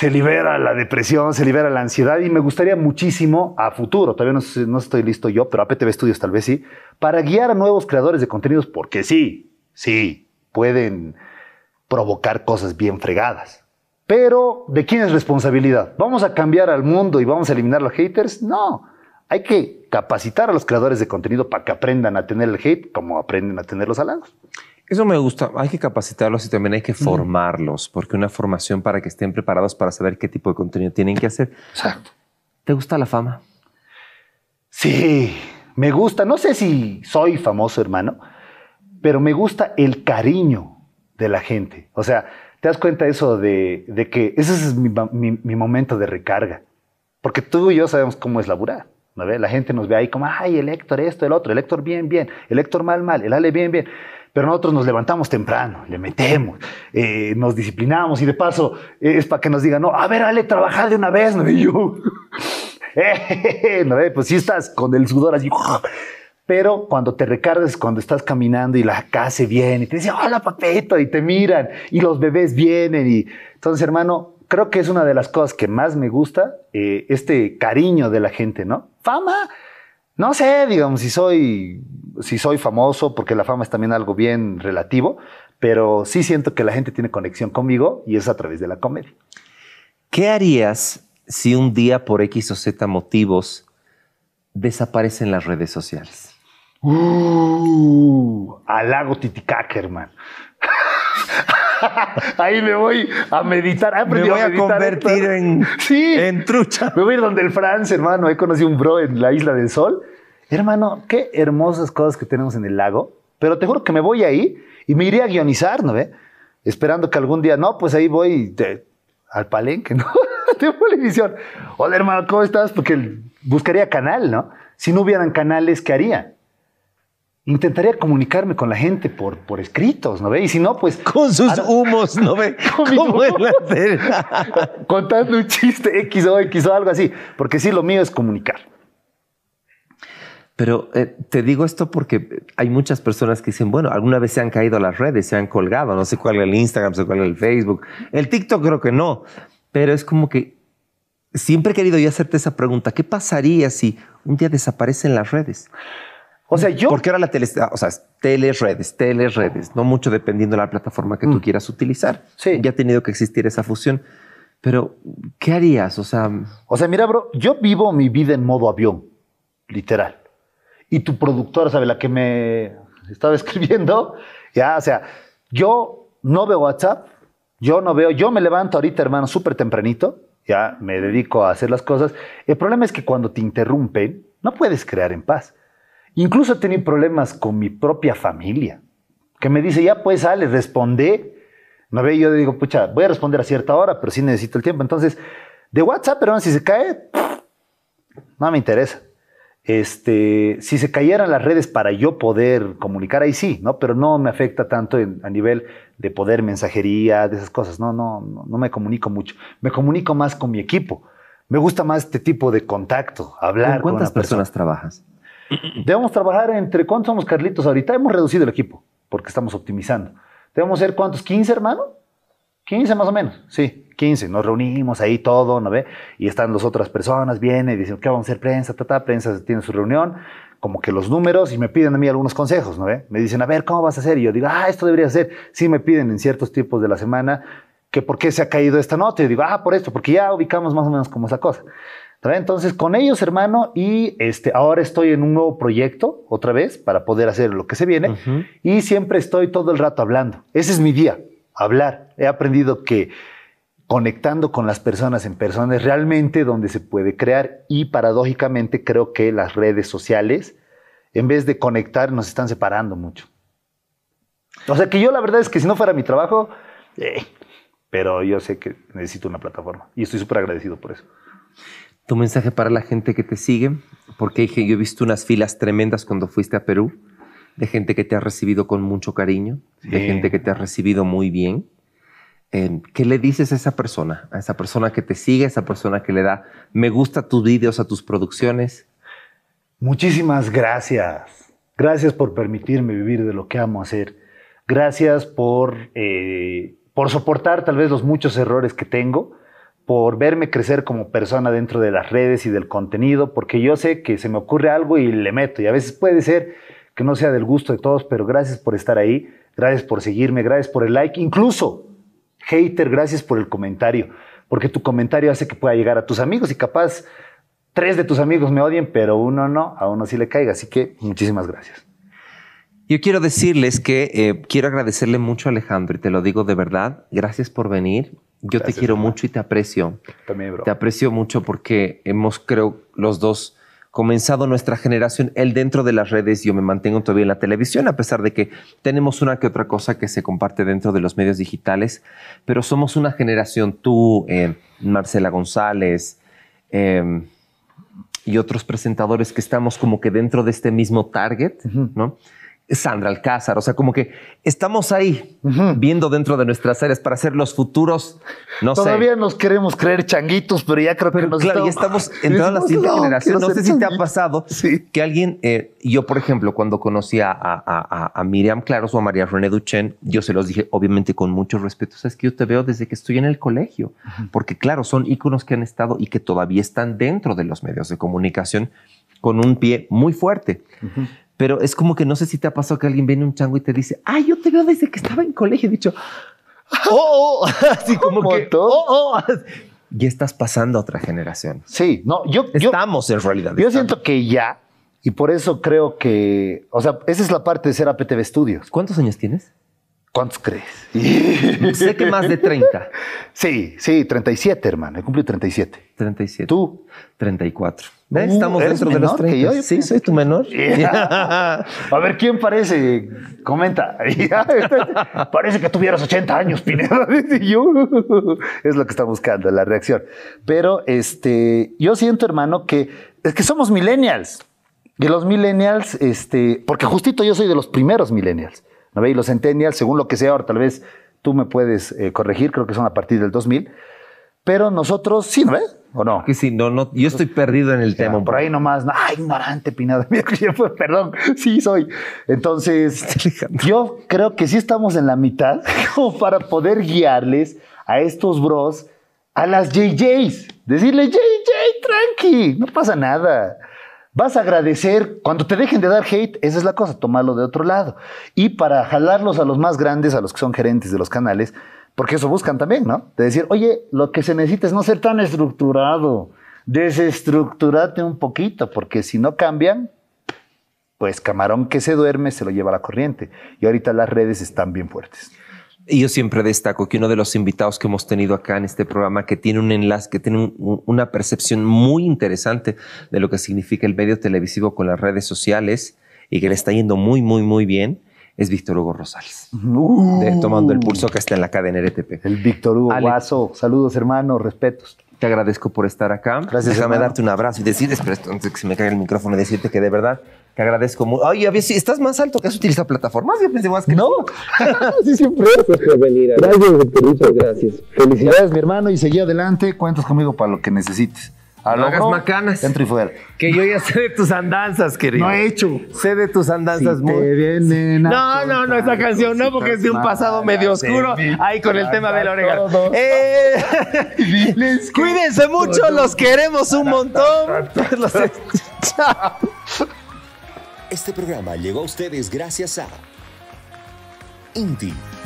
se libera la depresión, se libera la ansiedad y me gustaría muchísimo a futuro, todavía no, no estoy listo yo, pero a PTV Studios tal vez sí, para guiar a nuevos creadores de contenidos porque sí, sí, pueden provocar cosas bien fregadas. Pero, ¿de quién es responsabilidad? ¿Vamos a cambiar al mundo y vamos a eliminar los haters? No. Hay que capacitar a los creadores de contenido para que aprendan a tener el hate como aprenden a tener los halagos. Eso me gusta. Hay que capacitarlos y también hay que formarlos, porque una formación para que estén preparados para saber qué tipo de contenido tienen que hacer. Exacto. ¿Te gusta la fama? Sí, me gusta. No sé si soy famoso, hermano, pero me gusta el cariño de la gente. O sea, te das cuenta eso de, que ese es mi, momento de recarga. Porque tú y yo sabemos cómo es laburar. ¿no? La gente nos ve ahí como, ay, el Héctor, esto, el otro, el Héctor bien, bien, el Héctor mal, mal, el Ale bien, bien. Pero nosotros nos levantamos temprano, le metemos, eh, nos disciplinamos y de paso eh, es para que nos digan, no, a ver, dale, trabajar de una vez, ¿no? yo, eh, pues si estás con el sudor así. Pero cuando te recargas, cuando estás caminando y la casa viene, y te dice, hola, papito, y te miran, y los bebés vienen. y Entonces, hermano, creo que es una de las cosas que más me gusta, este cariño de la gente, ¿no? Fama no sé, digamos, si soy, si soy famoso, porque la fama es también algo bien relativo, pero sí siento que la gente tiene conexión conmigo y es a través de la comedia. ¿Qué harías si un día por X o Z motivos desaparecen las redes sociales? Uh, al lago Titicaca, hermano. Ahí me voy a meditar. Ah, me voy a, convertir en, en, trucha. Me voy a ir donde el Franz, hermano. He conocido un bro en la Isla del Sol Hermano, qué hermosas cosas que tenemos en el lago. Pero te juro que me voy ahí y me iré a guionizar, ¿no ve? Esperando que algún día, no, pues ahí voy al palenque, ¿no? de televisión. Hola, hermano, ¿cómo estás? Porque buscaría canal, ¿no? Si no hubieran canales, ¿qué haría? intentaría comunicarme con la gente por, por escritos, ¿no ve? Y si no, pues... Con sus humos, ¿no ve? Contando un chiste X o X o algo así, porque sí, lo mío es comunicar. Pero eh, te digo esto porque hay muchas personas que dicen, bueno, alguna vez se han caído las redes, se han colgado, no sé cuál es el Instagram, no sé cuál es el Facebook, el TikTok creo que no, pero es como que siempre he querido yo hacerte esa pregunta, ¿qué pasaría si un día desaparecen las redes? O sea, yo... Porque ahora la tele, o sea, teleredes, redes. no mucho dependiendo de la plataforma que tú mm. quieras utilizar. Sí. Ya ha tenido que existir esa fusión. Pero, ¿qué harías? O sea... O sea, mira, bro, yo vivo mi vida en modo avión, literal. Y tu productora, ¿sabe? La que me estaba escribiendo. Ya, o sea, yo no veo WhatsApp, yo no veo, yo me levanto ahorita, hermano, súper tempranito, ya me dedico a hacer las cosas. El problema es que cuando te interrumpen, no puedes crear en paz. Incluso he tenido problemas con mi propia familia, que me dice, ya pues sale, responde. No ve, yo digo, pucha, voy a responder a cierta hora, pero sí necesito el tiempo. Entonces, de WhatsApp, pero si se cae, no me interesa. Este, si se cayeran las redes para yo poder comunicar, ahí sí, ¿no? Pero no me afecta tanto a nivel de poder, mensajería, de esas cosas. No, no, no, me comunico mucho. Me comunico más con mi equipo. Me gusta más este tipo de contacto, hablar. ¿Con cuántas personas trabajas? Debemos trabajar entre cuántos somos Carlitos ahorita. Hemos reducido el equipo porque estamos optimizando. Debemos ser cuántos, 15 hermano? 15 más o menos, sí. 15, nos reunimos ahí todo, ¿no ve? Y están las otras personas, vienen y dicen, ¿qué vamos a hacer prensa? Ta, ta, prensa tiene su reunión, como que los números y me piden a mí algunos consejos, ¿no ve? Me dicen, a ver, ¿cómo vas a hacer? Y yo digo, ah, esto debería ser Sí me piden en ciertos tipos de la semana que por qué se ha caído esta nota. Y digo, ah, por esto, porque ya ubicamos más o menos como esa cosa. Entonces, con ellos, hermano, y este, ahora estoy en un nuevo proyecto, otra vez, para poder hacer lo que se viene, y siempre estoy todo el rato hablando. Ese es mi día, hablar. He aprendido que conectando con las personas en personas realmente donde se puede crear. Y paradójicamente creo que las redes sociales, en vez de conectar, nos están separando mucho. O sea que yo la verdad es que si no fuera mi trabajo, eh, pero yo sé que necesito una plataforma y estoy súper agradecido por eso. Tu mensaje para la gente que te sigue, porque dije yo he visto unas filas tremendas cuando fuiste a Perú, de gente que te ha recibido con mucho cariño, de gente que te ha recibido muy bien ¿qué le dices a esa persona? A esa persona que te sigue, a esa persona que le da me gusta tus videos, a tus producciones. Muchísimas gracias. Gracias por permitirme vivir de lo que amo hacer. Gracias por, eh, por soportar tal vez los muchos errores que tengo, por verme crecer como persona dentro de las redes y del contenido, porque yo sé que se me ocurre algo y le meto. Y a veces puede ser que no sea del gusto de todos, pero gracias por estar ahí, gracias por seguirme, gracias por el like. Incluso Hater, gracias por el comentario, porque tu comentario hace que pueda llegar a tus amigos y capaz tres de tus amigos me odien, pero uno no, a uno sí le caiga. Así que muchísimas gracias. Yo quiero decirles que eh, quiero agradecerle mucho a Alejandro y te lo digo de verdad. Gracias por venir. Yo te quiero mucho y te aprecio. Te aprecio mucho porque hemos, creo, los dos comenzado nuestra generación, él dentro de las redes, yo me mantengo todavía en la televisión, a pesar de que tenemos una que otra cosa que se comparte dentro de los medios digitales, pero somos una generación, tú, eh, Marcela González, em, y otros presentadores que estamos como que dentro de este mismo target, ¿no? Sandra Alcázar, o sea, como que estamos ahí viendo dentro de nuestras áreas para ser los futuros, no Todavía nos queremos creer changuitos, pero ya creo que nos claro, estamos... ya estamos entrando a la siguiente generación. No sé si te ha pasado que alguien, eh, yo por ejemplo, cuando conocí a, Miriam Claros o a María René Duchen, yo se los dije obviamente con mucho respeto, sabes que yo te veo desde que estoy en el colegio, porque claro, son íconos que han estado y que todavía están dentro de los medios de comunicación con un pie muy fuerte pero es como que no sé si te ha pasado que alguien viene un chango y te dice, ah, yo te veo desde que estaba en colegio. He dicho, oh, oh" así como que, oh, oh. Y estás pasando a otra generación. Sí, no, yo. Estamos en realidad. Yo siento que ya, y por eso creo que, o sea, esa es la parte de ser APTV Studios. ¿Cuántos años tienes? ¿Cuántos crees? sé que más de 30. Sí, sí, 37, hermano. He cumplido 37. 37. ¿Tú? 34. Uh, Estamos dentro de los 30. sí, soy tu menor. A ver, ¿quién parece? Comenta. parece que tuvieras 80 años, Pineda. es lo que está buscando, la reacción. Pero este, yo siento, hermano, que es que somos millennials. Y los millennials, este, porque justito yo soy de los primeros millennials. ¿no ve? Y los centennials, según lo que sea, ahora tal vez tú me puedes eh, corregir, creo que son a partir del 2000, pero nosotros sí, ¿no ve? ¿O no? Que sí, no, no, yo estoy perdido en el tema. Por ahí nomás, no, ay, ignorante, Pinado. Perdón, sí soy. Entonces, yo creo que sí estamos en la mitad para poder guiarles a estos bros a las JJs. Decirle, JJ, tranqui, no pasa nada. Vas a agradecer, cuando te dejen de dar hate, esa es la cosa, tomarlo de otro lado. Y para jalarlos a los más grandes, a los que son gerentes de los canales, porque eso buscan también, ¿no? De decir, oye, lo que se necesita es no ser tan estructurado, desestructurate un poquito, porque si no cambian, pues camarón que se duerme se lo lleva a la corriente. Y ahorita las redes están bien fuertes. Y yo siempre destaco que uno de los invitados que hemos tenido acá en este programa, que tiene un enlace, que tiene una percepción muy interesante de lo que significa el medio televisivo con las redes sociales y que le está yendo muy, muy, muy bien, es Víctor Hugo Rosales. Uh. tomando el pulso que está en la cadena RTP. El Víctor Hugo Guaso. Saludos, hermanos, respetos. Te agradezco por estar acá. Gracias. Déjame darte un abrazo y decir, pero antes que se me caiga el micrófono, y decirte que de verdad te agradezco mucho. Ay, a ver si estás más alto que has utilizado plataformas. Yo pensé más que no. sí, siempre. Gracias Gracias, Gracias. Felicidades, mi hermano, y seguí adelante. Cuentas conmigo para lo que necesites. A hagas macanas. Dentro y fuera. Que yo ya sé de tus andanzas, querido. No he hecho. Sé de tus andanzas si muy. no, no, no, esa canción no, porque es de un pasado medio oscuro. Ahí con el tema de la eh, cuídense mucho, los queremos un montón. Chao. Este programa llegó a ustedes gracias a Inti